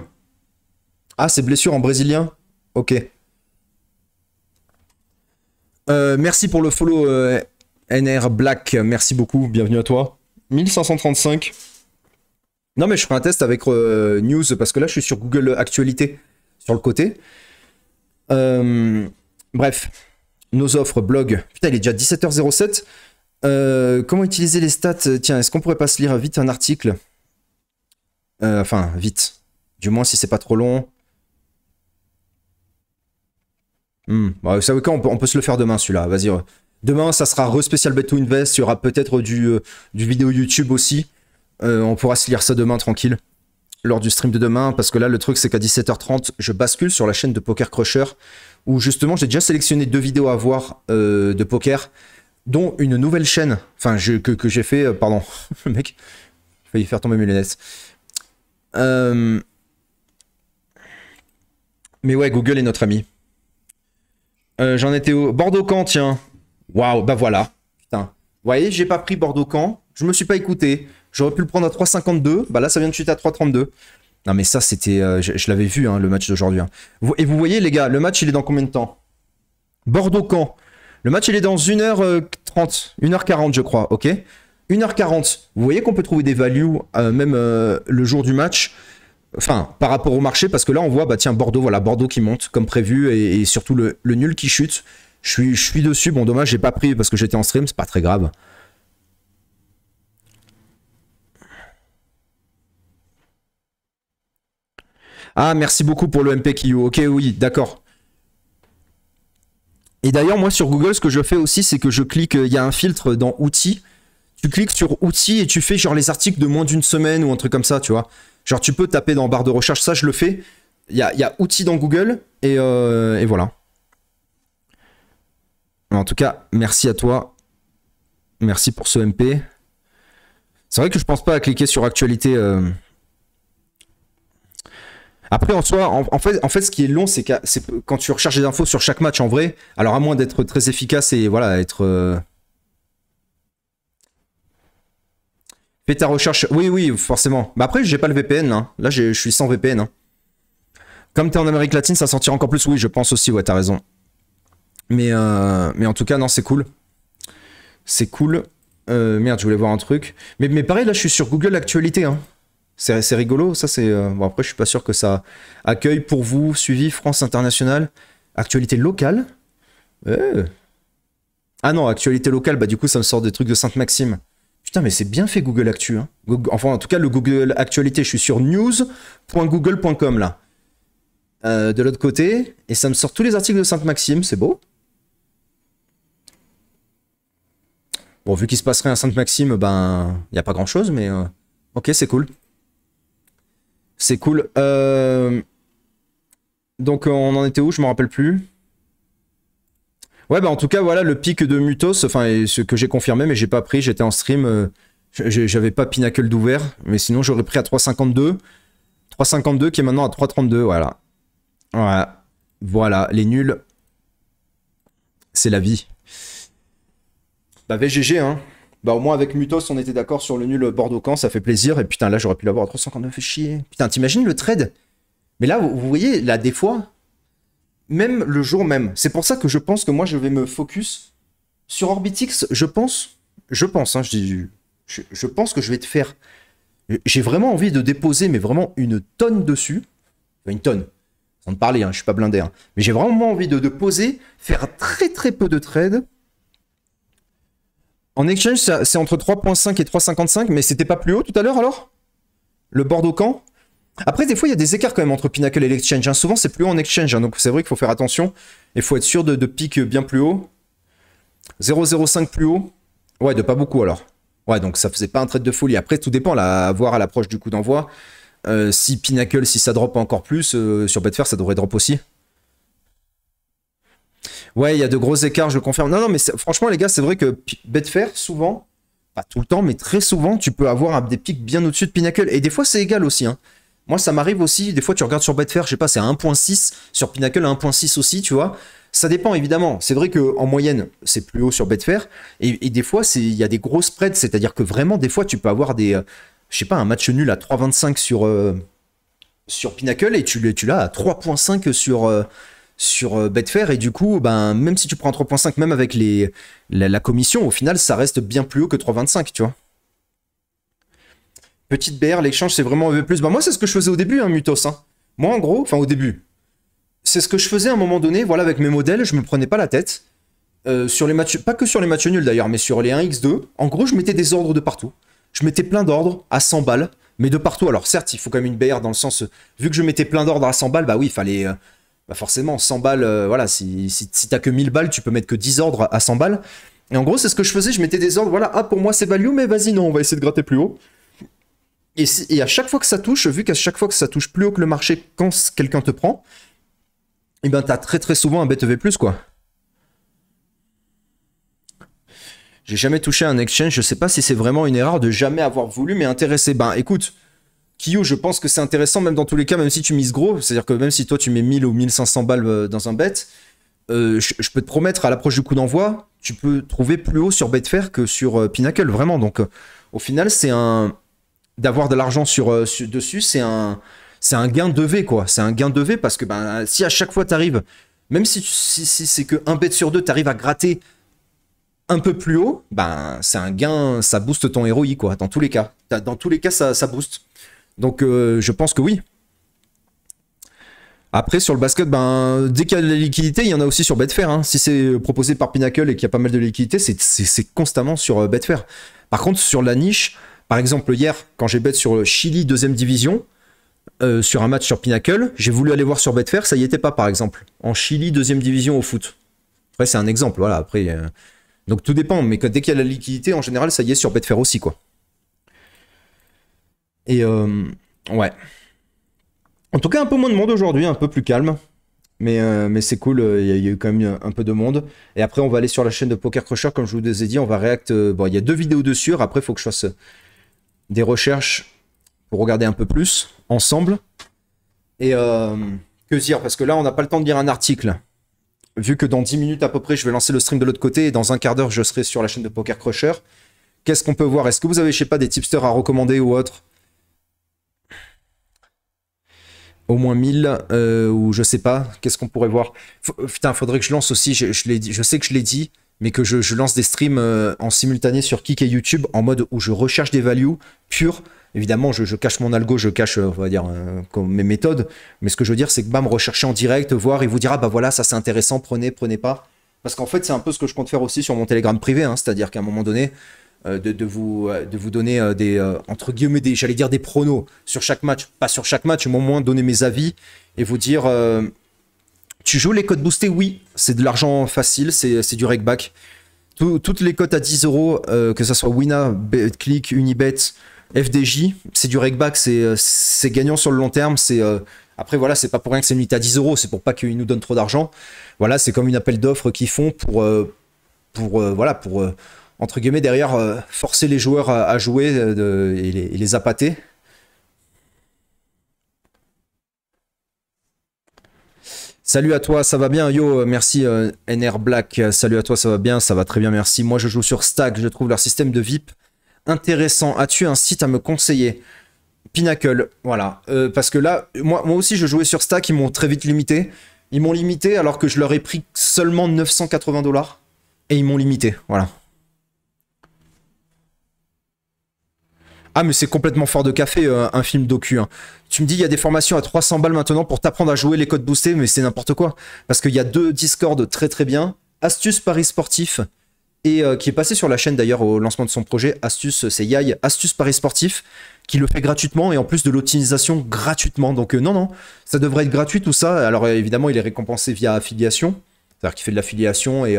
Ah, c'est blessure en brésilien Ok. Euh, merci pour le follow euh, NR Black, merci beaucoup, bienvenue à toi. 1535. Non mais je ferai un test avec euh, News parce que là je suis sur Google Actualité sur le côté. bref, nos offres, blog. Putain, il est déjà 17h07. comment utiliser les stats Tiens, est-ce qu'on pourrait pas se lire vite un article Enfin, vite. Du moins si c'est pas trop long. Hmm. Bah, vous on peut, se le faire demain celui-là. Vas-y. Demain, ça sera re-spécial Bet to Invest. Il y aura peut-être du, euh, du vidéo YouTube aussi. Euh, on pourra se lire ça demain tranquille. Lors du stream de demain. Parce que là, le truc, c'est qu'à 17h30, je bascule sur la chaîne de Poker Crusher. Où justement, j'ai déjà sélectionné deux vidéos à voir euh, de poker. Dont une nouvelle chaîne. Enfin, je, que, j'ai fait. pardon, mec. mec. J'ai failli faire tomber mes lunettes. Mais ouais, Google est notre ami. Euh, j'en étais au Bordeaux-Camp, tiens. Waouh, bah voilà. Putain. Vous voyez, j'ai pas pris Bordeaux-Camp. Je me suis pas écouté. J'aurais pu le prendre à 3,52. Bah là, ça vient de chuter à 3,32. Non, mais ça, c'était. Euh, je, l'avais vu, hein, le match d'aujourd'hui. Hein. Et vous voyez, les gars, le match, il est dans combien de temps Bordeaux-Camp. Le match, il est dans 1h30, 1h40, euh, je crois, ok 1h40. Vous voyez qu'on peut trouver des values, même le jour du match enfin par rapport au marché parce que là on voit bah tiens Bordeaux voilà Bordeaux qui monte comme prévu et, surtout le, nul qui chute je suis, je suis dessus bon dommage j'ai pas pris parce que j'étais en stream c'est pas très grave Ah, merci beaucoup pour le MPQ. Ok, oui, d'accord. Et d'ailleurs, moi sur Google, ce que je fais aussi, c'est que je clique, il y a un filtre dans outils. Tu cliques sur outils et tu fais genre les articles de moins d'une semaine ou un truc comme ça, tu vois. Genre, tu peux taper dans barre de recherche, ça je le fais. Il y a, y a, outils dans Google et, euh, voilà. en tout cas, merci à toi. Merci pour ce MP. C'est vrai que je pense pas à cliquer sur actualité. Euh. Après, en soi, en, fait, en fait, ce qui est long, c'est quand tu recherches des infos sur chaque match en vrai, alors à moins d'être très efficace et voilà, être. Euh, ta recherche. Oui, oui, forcément. Mais bah, après, j'ai pas le VPN. Hein. Là, je suis sans VPN. Hein. comme Comme es en Amérique latine, ça sortira encore plus. Oui, je pense aussi. Ouais, t'as raison. Mais, euh, mais en tout cas, non, c'est cool. C'est cool. Euh, merde, je voulais voir un truc. Mais, mais pareil, là, je suis sur Google Actualité. Hein. C'est rigolo. Ça, c'est. Euh, bon, après, je suis pas sûr que ça accueille pour vous. Suivi France Internationale. Actualité locale. Ah non, actualité locale, bah du coup ça me sort des trucs de Sainte-Maxime. Putain, mais c'est bien fait Google Actu. Hein. enfin, en tout cas, le Google Actualité, je suis sur news.google.com là. Euh, de l'autre côté, et ça me sort tous les articles de Sainte-Maxime, c'est beau. Bon, vu qu'il se passerait à Sainte-Maxime, ben, il n'y a pas grand-chose, mais euh, ok, c'est cool. C'est cool. Euh, donc, on en était où Je me rappelle plus. Ouais, bah en tout cas, voilà le pic de Mutos, enfin, ce que j'ai confirmé, mais j'ai pas pris, j'étais en stream, euh, j'avais pas Pinnacle d'ouvert, mais sinon j'aurais pris à 3,52. 3,52 qui est maintenant à 3,32, voilà. Voilà. Voilà, les nuls, c'est la vie. Bah, VGG, hein. Bah, au moins, avec Mutos, on était d'accord sur le nul Bordeaux-Camp, ça fait plaisir. Et putain, là, j'aurais pu l'avoir à 359, fait chier. Putain, t'imagines le trade Mais là, vous voyez, là, des fois, même le jour même. C'est pour ça que je pense que moi, je vais me focus sur Orbitix. Je pense, je pense, hein, je, dis, je, pense que je vais te faire. J'ai vraiment envie de déposer, mais vraiment une tonne dessus. Enfin, une tonne, sans te parler, hein, je suis pas blindé. Hein. Mais j'ai vraiment envie de, poser, faire très très peu de trades. En exchange, c'est entre 3.5 et 3.55, mais c'était pas plus haut tout à l'heure alors Le Bordeaux-Camp après, des fois, il y a des écarts quand même entre Pinnacle et l'Exchange. Hein. Souvent, c'est plus haut en Exchange, hein. donc c'est vrai qu'il faut faire attention. Il faut être sûr de, de bien plus haut. 0,05 plus haut. Ouais, de pas beaucoup alors. Ouais, donc ça faisait pas un trait de folie. Après, tout dépend, là, à voir à l'approche du coup d'envoi. Euh, si Pinnacle, si ça drop encore plus, euh, sur Betfair, ça devrait drop aussi. Ouais, il y a de gros écarts, je le confirme. Non, non, mais franchement, les gars, c'est vrai que Betfair, souvent, pas tout le temps, mais très souvent, tu peux avoir des pics bien au-dessus de Pinnacle. Et des fois, c'est égal aussi. Hein. Moi, ça m'arrive aussi, des fois, tu regardes sur Betfair, je sais pas, c'est à 1.6, sur Pinnacle à 1.6 aussi, tu vois. Ça dépend, évidemment. C'est vrai qu'en moyenne, c'est plus haut sur Betfair. Et, et des fois, il y a des gros spreads, c'est-à-dire que vraiment, des fois, tu peux avoir des, euh, je sais pas, un match nul à 3.25 sur, euh, sur Pinnacle et tu, tu l'as à 3.5 sur... Euh, sur Betfair et du coup ben même si tu prends 3.5 même avec les la, commission au final ça reste bien plus haut que 3.25 tu vois Petite BR, l'échange, c'est vraiment EV+. Bah moi, c'est ce que je faisais au début, un hein, Mutos. Hein. Moi, en gros, enfin au début, c'est ce que je faisais à un moment donné, voilà, avec mes modèles, je me prenais pas la tête. Euh, sur les matchs, pas que sur les matchs nuls d'ailleurs, mais sur les 1x2, en gros, je mettais des ordres de partout. Je mettais plein d'ordres à 100 balles, mais de partout. Alors certes, il faut quand même une BR dans le sens, vu que je mettais plein d'ordres à 100 balles, bah oui, il fallait... Euh, bah, forcément, 100 balles, euh, voilà, si, si t'as que 1000 balles, tu peux mettre que 10 ordres à 100 balles. Et en gros, c'est ce que je faisais, je mettais des ordres, voilà, ah, pour moi c'est value, mais vas-y, non, on va essayer de gratter plus haut. Et, à chaque fois que ça touche, vu qu'à chaque fois que ça touche plus haut que le marché quand quelqu'un te prend, et eh ben t'as très très souvent un BTV+, quoi. J'ai jamais touché un exchange, je sais pas si c'est vraiment une erreur de jamais avoir voulu mais intéressé. Ben écoute, Kyo, je pense que c'est intéressant même dans tous les cas, même si tu mises gros, c'est-à-dire que même si toi tu mets 1000 ou 1500 balles euh, dans un bet, euh, je, peux te promettre à l'approche du coup d'envoi, tu peux trouver plus haut sur Betfair que sur euh, Pinnacle, vraiment. Donc au final, c'est un d'avoir de l'argent sur, euh, dessus, c'est un, c'est un gain de V, quoi. C'est un gain de V parce que ben, si à chaque fois tu arrives, même si, c'est que un bet sur deux, tu arrives à gratter un peu plus haut, ben, c'est un gain, ça booste ton héroïque, quoi. Dans tous les cas. Dans tous les cas, ça, booste. Donc, euh, je pense que oui. Après, sur le basket, ben, dès qu'il y a de la liquidité, il y en a aussi sur Betfair. Hein. Si c'est euh, proposé par Pinnacle et qu'il y a pas mal de liquidité, c'est constamment sur Betfair. Par contre, sur la niche, par exemple, hier, quand j'ai bet sur le Chili deuxième division, euh, sur un match sur Pinnacle, j'ai voulu aller voir sur Betfair, ça y était pas par exemple. En Chili deuxième division au foot. Après, c'est un exemple, voilà. Après, euh, donc tout dépend, mais dès qu'il y a la liquidité, en général, ça y est sur Betfair aussi, quoi. Et euh, ouais. En tout cas, un peu moins de monde aujourd'hui, un peu plus calme. Mais, mais c'est cool, il y, a eu quand même un peu de monde. Et après, on va aller sur la chaîne de Poker Crusher, comme je vous ai dit, on va réact. bon, il y a deux vidéos dessus. Après, il faut que je fasse des recherches pour regarder un peu plus ensemble. Et euh, que dire Parce que là, on n'a pas le temps de lire un article. Vu que dans 10 minutes à peu près, je vais lancer le stream de l'autre côté et dans un quart d'heure, je serai sur la chaîne de Poker Crusher. Qu'est-ce qu'on peut voir Est-ce que vous avez, je sais pas, des tipsters à recommander ou autre Au moins 1000 euh, ou je sais pas. Qu'est-ce qu'on pourrait voir Putain, il faudrait que je lance aussi. Je, je sais que je l'ai dit mais que je, lance des streams euh, en simultané sur Kik et YouTube en mode où je recherche des values pures. Évidemment, je, cache mon algo, je cache, euh, on va dire, euh, mes méthodes. Mais ce que je veux dire, c'est que bam, rechercher en direct, voir et vous dire, ah bah voilà, ça c'est intéressant, prenez, prenez pas. Parce qu'en fait, c'est un peu ce que je compte faire aussi sur mon Telegram privé. Hein. C'est-à-dire qu'à un moment donné, de, vous, de vous donner des, entre guillemets, j'allais dire des pronos sur chaque match. Pas sur chaque match, mais au moins donner mes avis et vous dire tu joues les codes boostés, oui, c'est de l'argent facile, c'est du reg toutes les cotes à 10 euros, euh, que ce soit Wina, Click, Unibet, FDJ, c'est du reg back, euh, c'est gagnant sur le long terme, c'est euh, après, voilà, c'est pas pour rien que c'est une limité à 10 euros, c'est pour pas qu'ils nous donnent trop d'argent. Voilà, c'est comme une appel d'offres qu'ils font pour, pour voilà, pour entre guillemets derrière forcer les joueurs à, jouer et, les, et les appâter. Salut à toi, ça va bien Yo, merci euh, NR Black. Salut à toi, ça va bien Ça va très bien, merci. Moi, je joue sur Stack. Je trouve leur système de VIP intéressant. As-tu un site à me conseiller Pinnacle, voilà. Euh, parce que là, moi, moi aussi, je jouais sur Stack. Ils m'ont très vite limité. Ils m'ont limité alors que je leur ai pris seulement 980 dollars. Et ils m'ont limité, voilà. Ah, mais c'est complètement fort de café, euh, un film docu. Hein. Tu me dis, il y a des formations à 300 balles maintenant pour t'apprendre à jouer les codes boostés, mais c'est n'importe quoi. Parce qu'il y a deux Discord très très bien. Astuce Paris Sportif, et euh, qui est passé sur la chaîne d'ailleurs au lancement de son projet. Astuce, c'est Yai, Astuce Paris Sportif, qui le fait gratuitement et en plus de l'optimisation gratuitement. Donc euh, non, non, ça devrait être gratuit tout ça. Alors évidemment, il est récompensé via affiliation. C'est-à-dire qu'il fait de l'affiliation et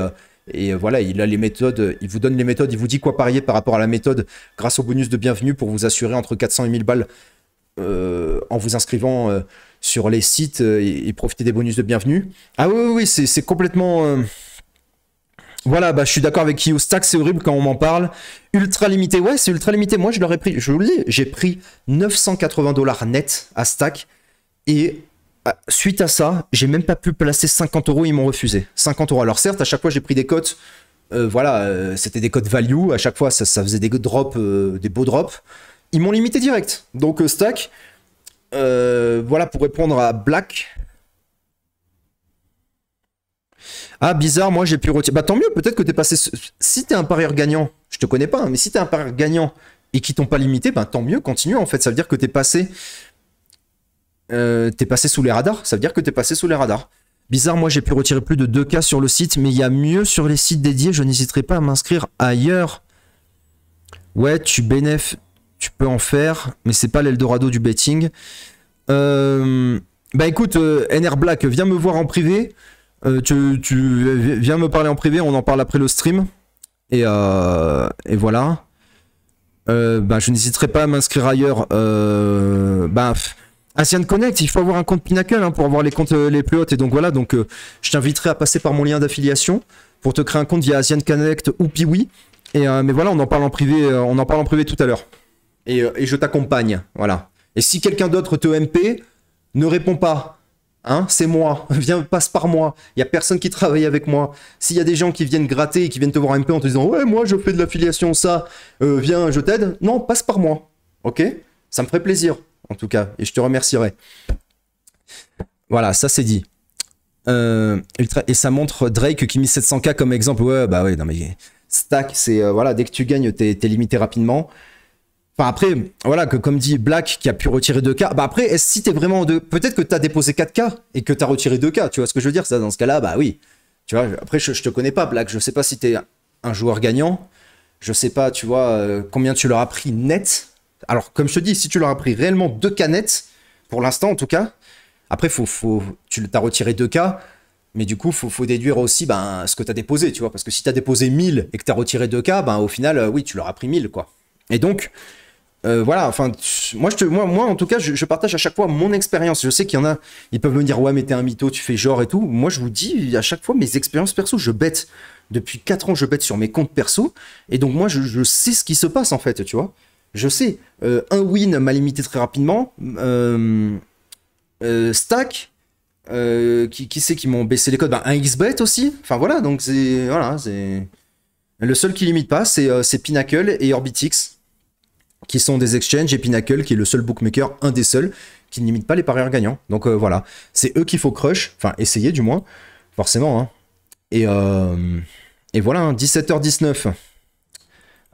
et euh, voilà, il a les méthodes, il vous donne les méthodes, il vous dit quoi parier par rapport à la méthode grâce au bonus de bienvenue pour vous assurer entre 400 et 1000 balles euh, en vous inscrivant euh, sur les sites et, profiter des bonus de bienvenue. Ah oui, oui, oui c'est complètement... Voilà, bah, je suis d'accord avec au Stack, c'est horrible quand on m'en parle. Ultra limité, ouais, c'est ultra limité. Moi, je l'aurais pris, je vous le dis, j'ai pris 980 dollars net à Stack et ah, suite à ça, j'ai même pas pu placer 50 euros, ils m'ont refusé. 50 euros. Alors certes, à chaque fois j'ai pris des cotes, euh, voilà, euh, c'était des cotes value, à chaque fois ça, ça faisait des drops, euh, des beaux drops. Ils m'ont limité direct. Donc stack, voilà, pour répondre à Black. Ah bizarre, moi j'ai pu retirer. Bah tant mieux, peut-être que t'es passé. Si t'es un parieur gagnant, je te connais pas, hein, mais si t'es un parieur gagnant et qui t'ont pas limité, bah tant mieux, continue en fait. Ça veut dire que t'es passé euh, t'es passé sous les radars. Ça veut dire que t'es passé sous les radars. Bizarre, moi j'ai pu retirer plus de 2 cas sur le site, mais il y a mieux sur les sites dédiés. Je n'hésiterai pas à m'inscrire ailleurs. Ouais, tu bénéf, tu peux en faire, mais c'est pas l'Eldorado du betting. Euh, bah écoute, euh, NR Black, viens me voir en privé. tu, viens me parler en privé, on en parle après le stream. Et, voilà. bah, je n'hésiterai pas à m'inscrire ailleurs. bah, Asian Connect, il faut avoir un compte Pinnacle hein, pour avoir les comptes euh, les plus hauts. Et donc voilà, donc euh, je t'inviterai à passer par mon lien d'affiliation pour te créer un compte via Asian Connect ou Piwi. Et euh, mais voilà, on en parle en privé, on en parle en privé tout à l'heure. Et, je t'accompagne, voilà. Et si quelqu'un d'autre te MP, ne réponds pas. Hein, c'est moi, viens, passe par moi. Il y a personne qui travaille avec moi. S'il y a des gens qui viennent gratter et qui viennent te voir MP en te disant ouais moi je fais de l'affiliation ça, viens je t'aide. Non, passe par moi, ok Ça me ferait plaisir en tout cas, et je te remercierai. Voilà, ça c'est dit. Euh, et ça montre Drake qui mis 700K comme exemple. Ouais, bah ouais, non mais stack, c'est euh, voilà, dès que tu gagnes, t'es limité rapidement. Enfin après, voilà, que comme dit Black qui a pu retirer 2K, bah après, si t'es vraiment en peut-être que t'as déposé 4K et que t'as retiré 2K, tu vois ce que je veux dire ça, Dans ce cas-là, bah oui. Tu vois, après, je, te connais pas, Black, je sais pas si t'es un joueur gagnant, je sais pas, tu vois, euh, combien tu leur as pris net, alors, comme je te dis, si tu leur as pris réellement deux canettes, pour l'instant en tout cas, après, faut, faut, tu as retiré deux cas, mais du coup, faut, faut déduire aussi ben, ce que tu as déposé, tu vois. Parce que si tu as déposé 1000 et que tu as retiré deux cas, ben, au final, euh, oui, tu leur as pris 1000, quoi. Et donc, euh, voilà, enfin, moi, je moi, moi, en tout cas, je, partage à chaque fois mon expérience. Je sais qu'il y en a, ils peuvent me dire, ouais, mais t'es un mytho, tu fais genre et tout. Moi, je vous dis à chaque fois mes expériences perso, je bête. Depuis 4 ans, je bête sur mes comptes perso. Et donc, moi, je sais ce qui se passe, en fait, tu vois je sais, euh, un win m'a limité très rapidement. Euh, euh, stack, qui, c'est qui m'ont baissé les codes Un ben, Un XBet aussi. Enfin voilà, donc c'est. Voilà, Le seul qui limite pas, c'est Pinnacle et Orbitix, qui sont des exchanges, et Pinnacle, qui est le seul bookmaker, un des seuls, qui ne limite pas les parieurs gagnants. Donc voilà, c'est eux qu'il faut crush, enfin essayer du moins, forcément. Hein. Et, voilà, 17h19. Hein,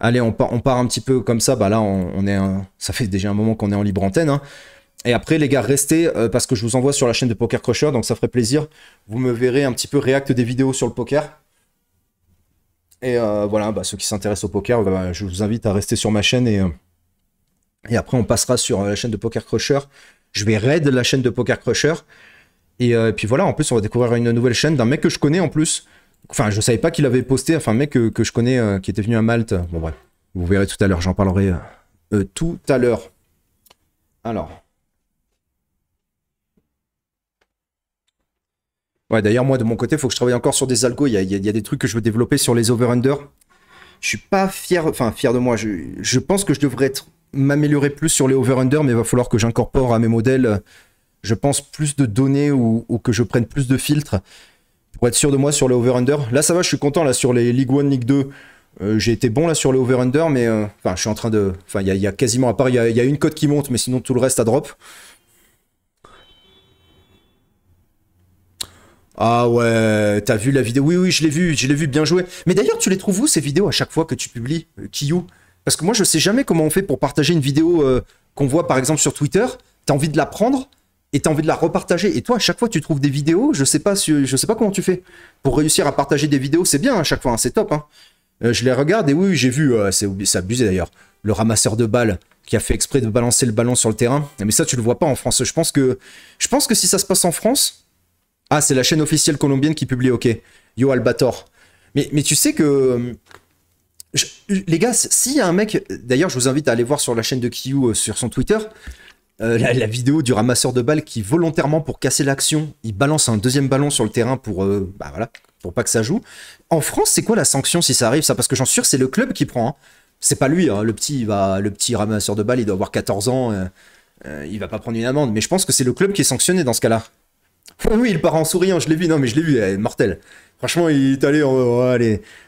Allez, on part, un petit peu comme ça. Bah là, on, est, ça fait déjà un moment qu'on est en libre antenne. Hein. Et après, les gars, restez euh, parce que je vous envoie sur la chaîne de Poker Crusher, donc ça ferait plaisir. Vous me verrez un petit peu réacte des vidéos sur le poker. Et euh, voilà, bah, ceux qui s'intéressent au poker, bah, je vous invite à rester sur ma chaîne et, euh, et après on passera sur la chaîne de Poker Crusher. Je vais raid la chaîne de Poker Crusher. et puis voilà, en plus on va découvrir une nouvelle chaîne d'un mec que je connais en plus. Enfin, je savais pas qu'il avait posté, enfin, mec que, que je connais euh, qui était venu à Malte. Bon, bref, vous verrez tout à l'heure, j'en parlerai euh, euh, tout à l'heure. Alors. Ouais, d'ailleurs, moi, de mon côté, il faut que je travaille encore sur des algos. Il y, a, des trucs que je veux développer sur les over-under. Je suis pas fier, enfin, fier de moi. Je, pense que je devrais m'améliorer plus sur les over-under, mais il va falloir que j'incorpore à mes modèles, je pense, plus de données ou, ou que je prenne plus de filtres pour être sûr de moi sur les over-under. Là, ça va, je suis content là sur les Ligue 1, Ligue 2. j'ai été bon là sur les over-under, mais euh, enfin, je suis en train de. Enfin, il y, a quasiment, à part, il y, a une cote qui monte, mais sinon tout le reste a drop. Ah ouais, t'as vu la vidéo Oui, oui, je l'ai vu, je l'ai vu bien joué. Mais d'ailleurs, tu les trouves où ces vidéos à chaque fois que tu publies Kiyu euh, Parce que moi, je sais jamais comment on fait pour partager une vidéo euh, qu'on voit par exemple sur Twitter. T'as envie de la prendre et as envie de la repartager. Et toi, à chaque fois, tu trouves des vidéos. Je sais pas, je sais pas comment tu fais pour réussir à partager des vidéos. C'est bien à chaque fois, hein, c'est top. Hein. Euh, je les regarde et oui, j'ai vu. Euh, c'est abusé d'ailleurs. Le ramasseur de balles qui a fait exprès de balancer le ballon sur le terrain. Mais ça, tu le vois pas en France. Je pense que, je pense que si ça se passe en France, ah, c'est la chaîne officielle colombienne qui publie. Ok, Yo Albator. Mais, mais tu sais que les gars, s'il y a un mec, d'ailleurs, je vous invite à aller voir sur la chaîne de Kiu euh, sur son Twitter. Euh, la, vidéo du ramasseur de balles qui volontairement pour casser l'action, il balance un deuxième ballon sur le terrain pour euh, bah voilà, pour pas que ça joue. En France, c'est quoi la sanction si ça arrive ça Parce que j'en suis sûr, c'est le club qui prend. Hein. C'est pas lui, hein. le petit, va, le petit ramasseur de balles, il doit avoir 14 ans, euh, il va pas prendre une amende. Mais je pense que c'est le club qui est sanctionné dans ce cas-là. Oui, il part en souriant, je l'ai vu, non mais je l'ai vu, elle est Franchement, il est allé, en... Oh,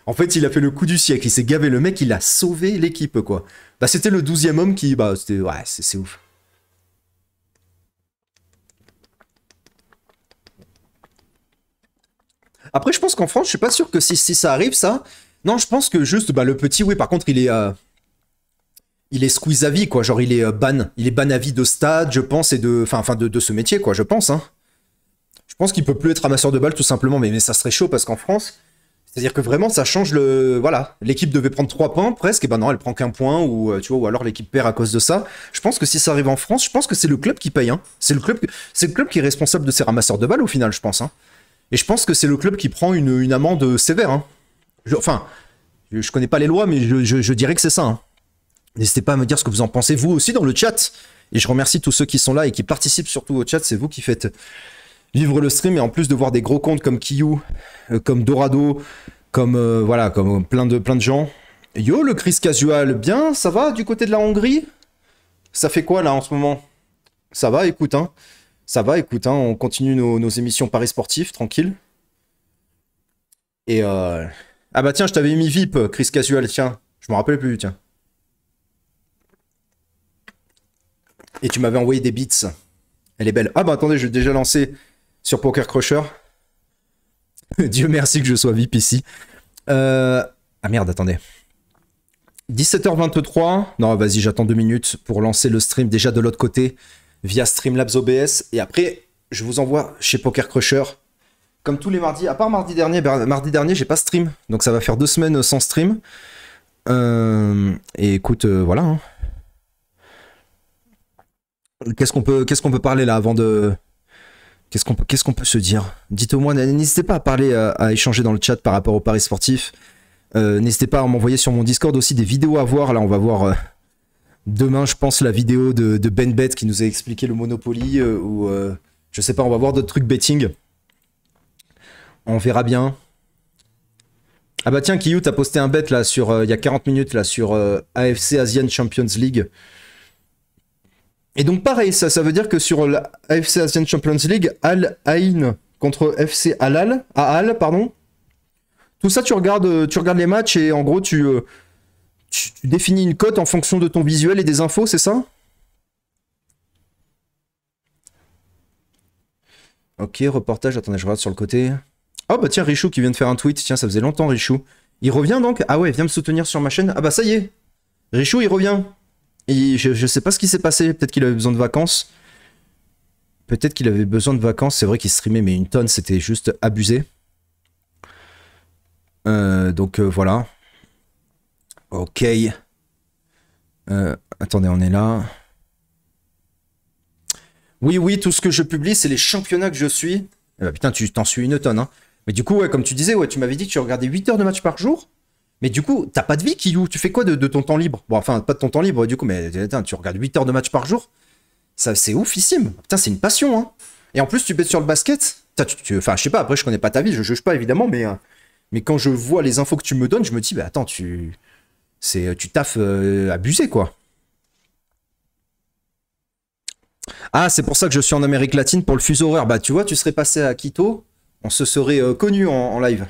en fait, il a fait le coup du siècle, il s'est gavé, le mec, il a sauvé l'équipe quoi. Bah c'était le 12 homme qui, bah c'était, ouais, c'est ouf. Après, je pense qu'en France, je suis pas sûr que si, ça arrive, ça. Non, je pense que juste, bah, le petit, oui, par contre, il est. Euh, il est squeeze à vie, quoi. Genre, il est euh, ban. Il est ban à vie de stade, je pense, et de. Enfin, de, de ce métier, quoi, je pense, hein. Je pense qu'il peut plus être ramasseur de balles, tout simplement, mais, ça serait chaud parce qu'en France. C'est-à-dire que vraiment, ça change le. Voilà, l'équipe devait prendre 3 points presque, et ben non, elle prend qu'un point, ou euh, tu vois, ou alors l'équipe perd à cause de ça. Je pense que si ça arrive en France, je pense que c'est le club qui paye. Hein. C'est le club, le club qui est responsable de ces ramasseurs de balles au final, je pense. Hein. Et je pense que c'est le club qui prend une, amende sévère. Hein. enfin, je, ne connais pas les lois, mais je, dirais que c'est ça. Hein. N'hésitez pas à me dire ce que vous en pensez, vous aussi, dans le chat. Et je remercie tous ceux qui sont là et qui participent surtout au chat. C'est vous qui faites vivre le stream. Et en plus de voir des gros comptes comme Kiyu, euh, comme Dorado, comme, euh, voilà, comme plein de, plein de gens. Yo, le Chris Casual, bien, ça va du côté de la Hongrie Ça fait quoi là en ce moment Ça va, écoute, hein. Ça va, écoute, hein, on continue nos, émissions Paris sportifs, tranquille. Et euh, ah bah tiens, je t'avais mis VIP, Chris Casual, tiens, je me rappelle plus, tiens. Et tu m'avais envoyé des beats. Elle est belle. Ah bah attendez, je l'ai déjà lancé sur Poker Crusher. Dieu merci que je sois VIP ici. Euh, ah merde, attendez. 17h23. Non, vas-y, j'attends deux minutes pour lancer le stream déjà de l'autre côté via Streamlabs OBS. Et après, je vous envoie chez Poker Crusher. Comme tous les mardis, à part mardi dernier, ben, mardi dernier, j'ai pas stream. Donc ça va faire deux semaines euh, sans stream. Euh, et écoute, euh, voilà. Hein. Qu'est-ce qu'on peut, qu'est-ce qu'on peut parler là avant de. Qu'est-ce qu'on, qu'est-ce qu'on peut se dire Dites-moi, n'hésitez pas à parler, à, échanger dans le chat par rapport au paris Sportif, n'hésitez pas à m'envoyer sur mon Discord aussi des vidéos à voir. Là, on va voir Demain, je pense, la vidéo de, Ben Bet qui nous a expliqué le Monopoly, euh, ou euh, je sais pas, on va voir d'autres trucs betting. On verra bien. Ah bah tiens, Kiyu, t'as posté un bet là, sur, euh, il y a 40 minutes, là, sur AFC Asian Champions League. Et donc pareil, ça, ça veut dire que sur AFC Asian Champions League, Al Ain contre FC Al Al, pardon. Tout ça, tu regardes, tu regardes les matchs et en gros, tu tu, définis une cote en fonction de ton visuel et des infos, c'est ça Ok, reportage, attendez, je regarde sur le côté. Oh bah tiens, Richou qui vient de faire un tweet, tiens, ça faisait longtemps, Richou. Il revient donc Ah ouais, viens me soutenir sur ma chaîne. Ah bah ça y est Richou, il revient je, sais pas ce qui s'est passé, peut-être qu'il avait besoin de vacances. Peut-être qu'il avait besoin de vacances, c'est vrai qu'il streamait, mais une tonne, c'était juste abusé. Euh, donc euh, voilà. Ok. Euh, attendez, on est là. Oui, oui, tout ce que je publie, c'est les championnats que je suis. Eh ben, putain, tu t'en suis une tonne. Hein. Mais du coup, ouais, comme tu disais, ouais, tu m'avais dit que tu regardais 8 heures de match par jour. Mais du coup, t'as pas de vie, Kiyou. Tu fais quoi de, ton temps libre Bon, enfin, pas de ton temps libre, du coup, mais tu regardes 8 heures de match par jour. Ça, c'est oufissime. Putain, c'est une passion. Hein. Et en plus, tu bêtes sur le basket. enfin, je sais pas, après, je connais pas ta vie, je juge pas, évidemment, mais, euh, mais quand je vois les infos que tu me donnes, je me dis, bah attends, tu c'est euh, tu taffes euh, abusé, quoi. Ah, c'est pour ça que je suis en Amérique latine pour le fuseau horaire. Bah, tu vois, tu serais passé à Quito, on se serait euh, connu en, live.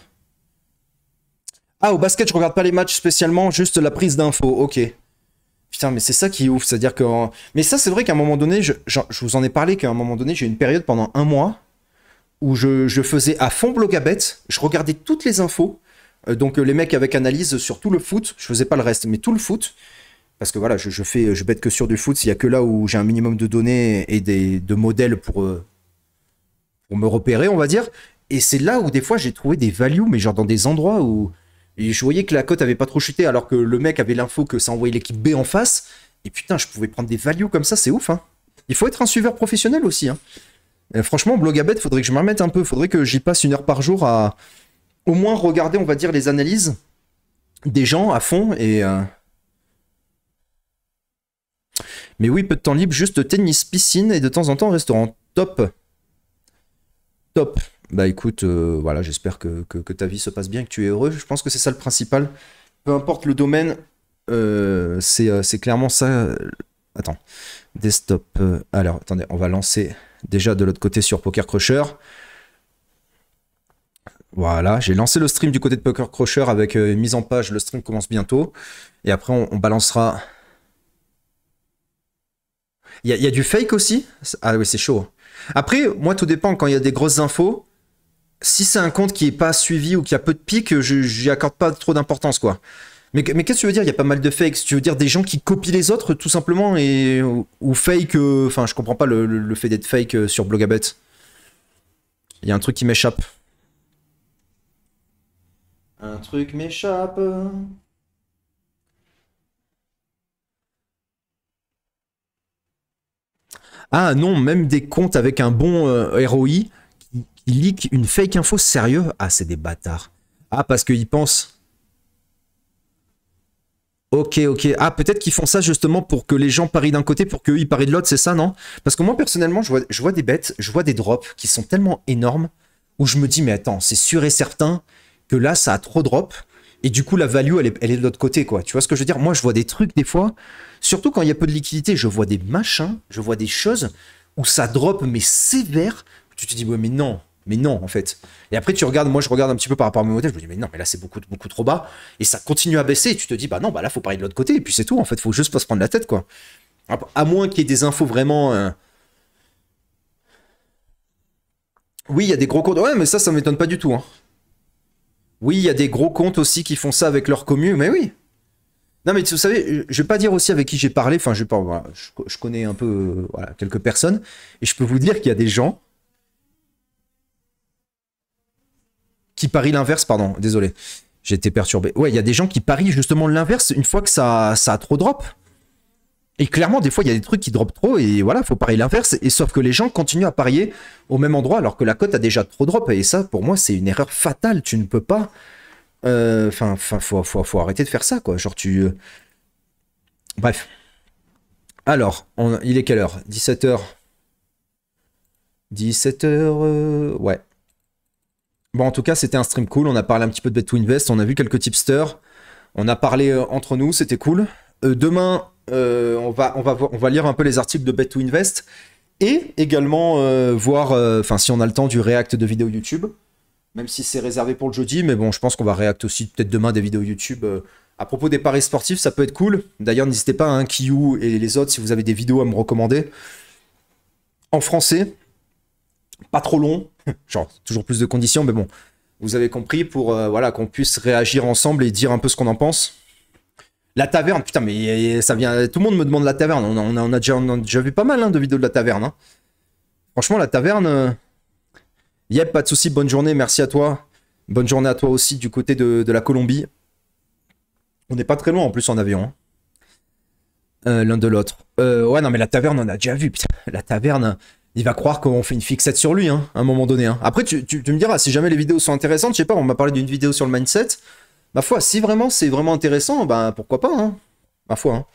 Ah, au basket, je regarde pas les matchs spécialement, juste la prise d'infos. Ok. Putain, mais c'est ça qui est ouf. C'est-à-dire que. Mais ça, c'est vrai qu'à un moment donné, je, vous en ai parlé qu'à un moment donné, j'ai eu une période pendant un mois où je, je faisais à fond blogabet, je regardais toutes les infos, euh, donc euh, les mecs avec analyse sur tout le foot, je faisais pas le reste, mais tout le foot, parce que voilà, je, fais, je bête que sur du foot, s'il y a que là où j'ai un minimum de données et des, de modèles pour, euh, pour me repérer, on va dire. Et c'est là où des fois j'ai trouvé des values, mais genre dans des endroits où je voyais que la cote avait pas trop chuté, alors que le mec avait l'info que ça envoyait l'équipe B en face. Et putain, je pouvais prendre des values comme ça, c'est ouf. Hein. Il faut être un suiveur professionnel aussi. Hein. Franchement, blog à bête, faudrait que je me remette un peu. Faudrait que j'y passe une heure par jour à, au moins regarder, on va dire, les analyses des gens à fond et. Euh, Mais oui, peu de temps libre, juste tennis, piscine et de temps en temps restaurant. Top. Top. Bah écoute, euh, voilà, j'espère que, que, ta vie se passe bien, que tu es heureux. Je pense que c'est ça le principal. Peu importe le domaine, euh, c'est euh, clairement ça. Attends. Desktop. Alors, attendez, on va lancer déjà de l'autre côté sur Poker Crusher. Voilà, j'ai lancé le stream du côté de Poker Crusher avec euh, mise en page. Le stream commence bientôt. Et après, on, balancera. Il y, a du fake aussi Ah oui, c'est chaud. Après, moi, tout dépend. Quand il y a des grosses infos, si c'est un compte qui n'est pas suivi ou qui a peu de pics, je n'y accorde pas trop d'importance, quoi. Mais, qu'est-ce que tu veux dire Il y a pas mal de fakes. Tu veux dire des gens qui copient les autres, tout simplement, et, ou, fake. Euh, enfin, je je comprends pas le, fait d'être fake euh, sur Blogabet. Il y a un truc qui m'échappe. Un truc m'échappe. Ah non, même des comptes avec un bon euh, ROI qui, qui une fake info sérieux. Ah, c'est des bâtards. Ah, parce qu'ils pensent. Ok, ok. Ah, peut-être qu'ils font ça justement pour que les gens parient d'un côté, pour qu'eux ils parient de l'autre, c'est ça, non Parce que moi, personnellement, je vois, je vois, des bêtes, je vois des drops qui sont tellement énormes où je me dis, mais attends, c'est sûr et certain que là, ça a trop drop. Et du coup, la value, elle est, de l'autre côté, quoi. Tu vois ce que je veux dire Moi, je vois des trucs des fois, surtout quand il y a peu de liquidité, je vois des machins, je vois des choses où ça drop, mais sévère. Tu te dis, ouais, mais non, mais non, en fait. Et après, tu regardes, moi, je regarde un petit peu par rapport à mes modèles, je me dis, mais non, mais là, c'est beaucoup, beaucoup trop bas. Et ça continue à baisser, et tu te dis, bah non, bah là, faut parler de l'autre côté, et puis c'est tout, en fait, faut juste pas se prendre la tête, quoi. À moins qu'il y ait des infos vraiment. Euh, oui, il y a des gros cours. Ouais, mais ça, ça m'étonne pas du tout. Hein. Oui, il y a des gros comptes aussi qui font ça avec leur commu, mais oui. Non, mais vous savez, je ne vais pas dire aussi avec qui j'ai parlé. Enfin, je, je, connais un peu euh, quelques personnes. Et je peux vous dire qu'il y a des gens qui parient l'inverse, pardon, désolé. j'ai été perturbé. Ouais, il y a des gens qui parient justement l'inverse une fois que ça, ça a trop drop. Et clairement, des fois, il y a des trucs qui drop trop et voilà, faut parier l'inverse. Et sauf que les gens continuent à parier au même endroit alors que la cote a déjà trop drop. Et ça, pour moi, c'est une erreur fatale. Tu ne peux pas. Euh, enfin, il faut, arrêter de faire ça, quoi. Genre, tu. Euh, bref. Alors, il est quelle heure 17h. Euh, 17h. Ouais. Bon, en tout cas, c'était un stream cool. On a parlé un petit peu de Bet to Invest. On a vu quelques tipsters. On a parlé entre nous. C'était cool. demain, euh, on, va, on, va, on va lire un peu les articles de Bet to Invest et également euh, voir, euh, enfin, si on a le temps, du react de vidéos YouTube, même si c'est réservé pour le jeudi, mais bon, je pense qu'on va react aussi peut-être demain des vidéos YouTube. à propos des paris sportifs, ça peut être cool. D'ailleurs, n'hésitez pas, un hein, Kiyou et les autres, si vous avez des vidéos à me recommander. En français, pas trop long, genre toujours plus de conditions, mais bon, vous avez compris, pour voilà, qu'on puisse réagir ensemble et dire un peu ce qu'on en pense. La taverne, putain, mais euh, ça vient. Tout le monde me demande la taverne. On, a, déjà, vu pas mal hein, de vidéos de la taverne. Hein. Franchement, la taverne. Euh, yep, pas de souci. Bonne journée. Merci à toi. Bonne journée à toi aussi du côté de, la Colombie. On n'est pas très loin en plus en avion. Hein. Euh, l'un de l'autre. ouais, non, mais la taverne, on a déjà vu. Putain, la taverne, il va croire qu'on fait une fixette sur lui, à un moment donné. Après, tu, tu, me diras, si jamais les vidéos sont intéressantes, je sais pas, on m'a parlé d'une vidéo sur le mindset ma foi, si vraiment c'est vraiment intéressant, ben pourquoi pas, hein ma foi. Hein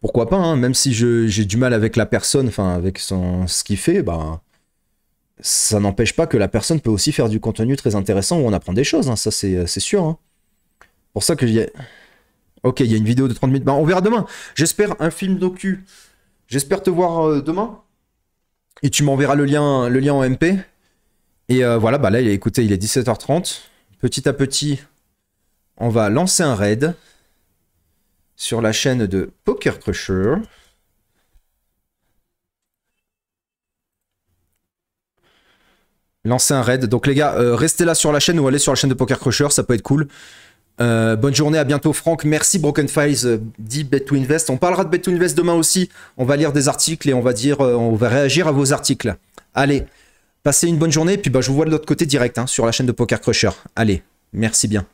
pourquoi pas, hein même si j'ai du mal avec la personne, enfin avec son, ce qu'il fait, ben, ça n'empêche pas que la personne peut aussi faire du contenu très intéressant où on apprend des choses, hein, ça c'est euh, sûr. Hein. Pour ça que j'ai... Ok, il y a une vidéo de 30 minutes, ben, on verra demain. J'espère un film docu. J'espère te voir euh, demain. Et tu m'enverras le lien, le lien en MP. Et euh, voilà, bah là, écoutez, il est 17h30. Petit à petit, on va lancer un raid sur la chaîne de Poker Crusher. Lancer un raid. Donc les gars, euh, restez là sur la chaîne ou allez sur la chaîne de Poker Crusher, ça peut être cool. Euh, bonne journée, à bientôt Franck. Merci Broken Files, euh, dit Bet to Invest. On parlera de Bet to Invest demain aussi. On va lire des articles et on va dire, on va réagir à vos articles. Allez. Passez une bonne journée, puis bah, je vous vois de l'autre côté direct hein, sur la chaîne de Poker Crusher. Allez, merci bien.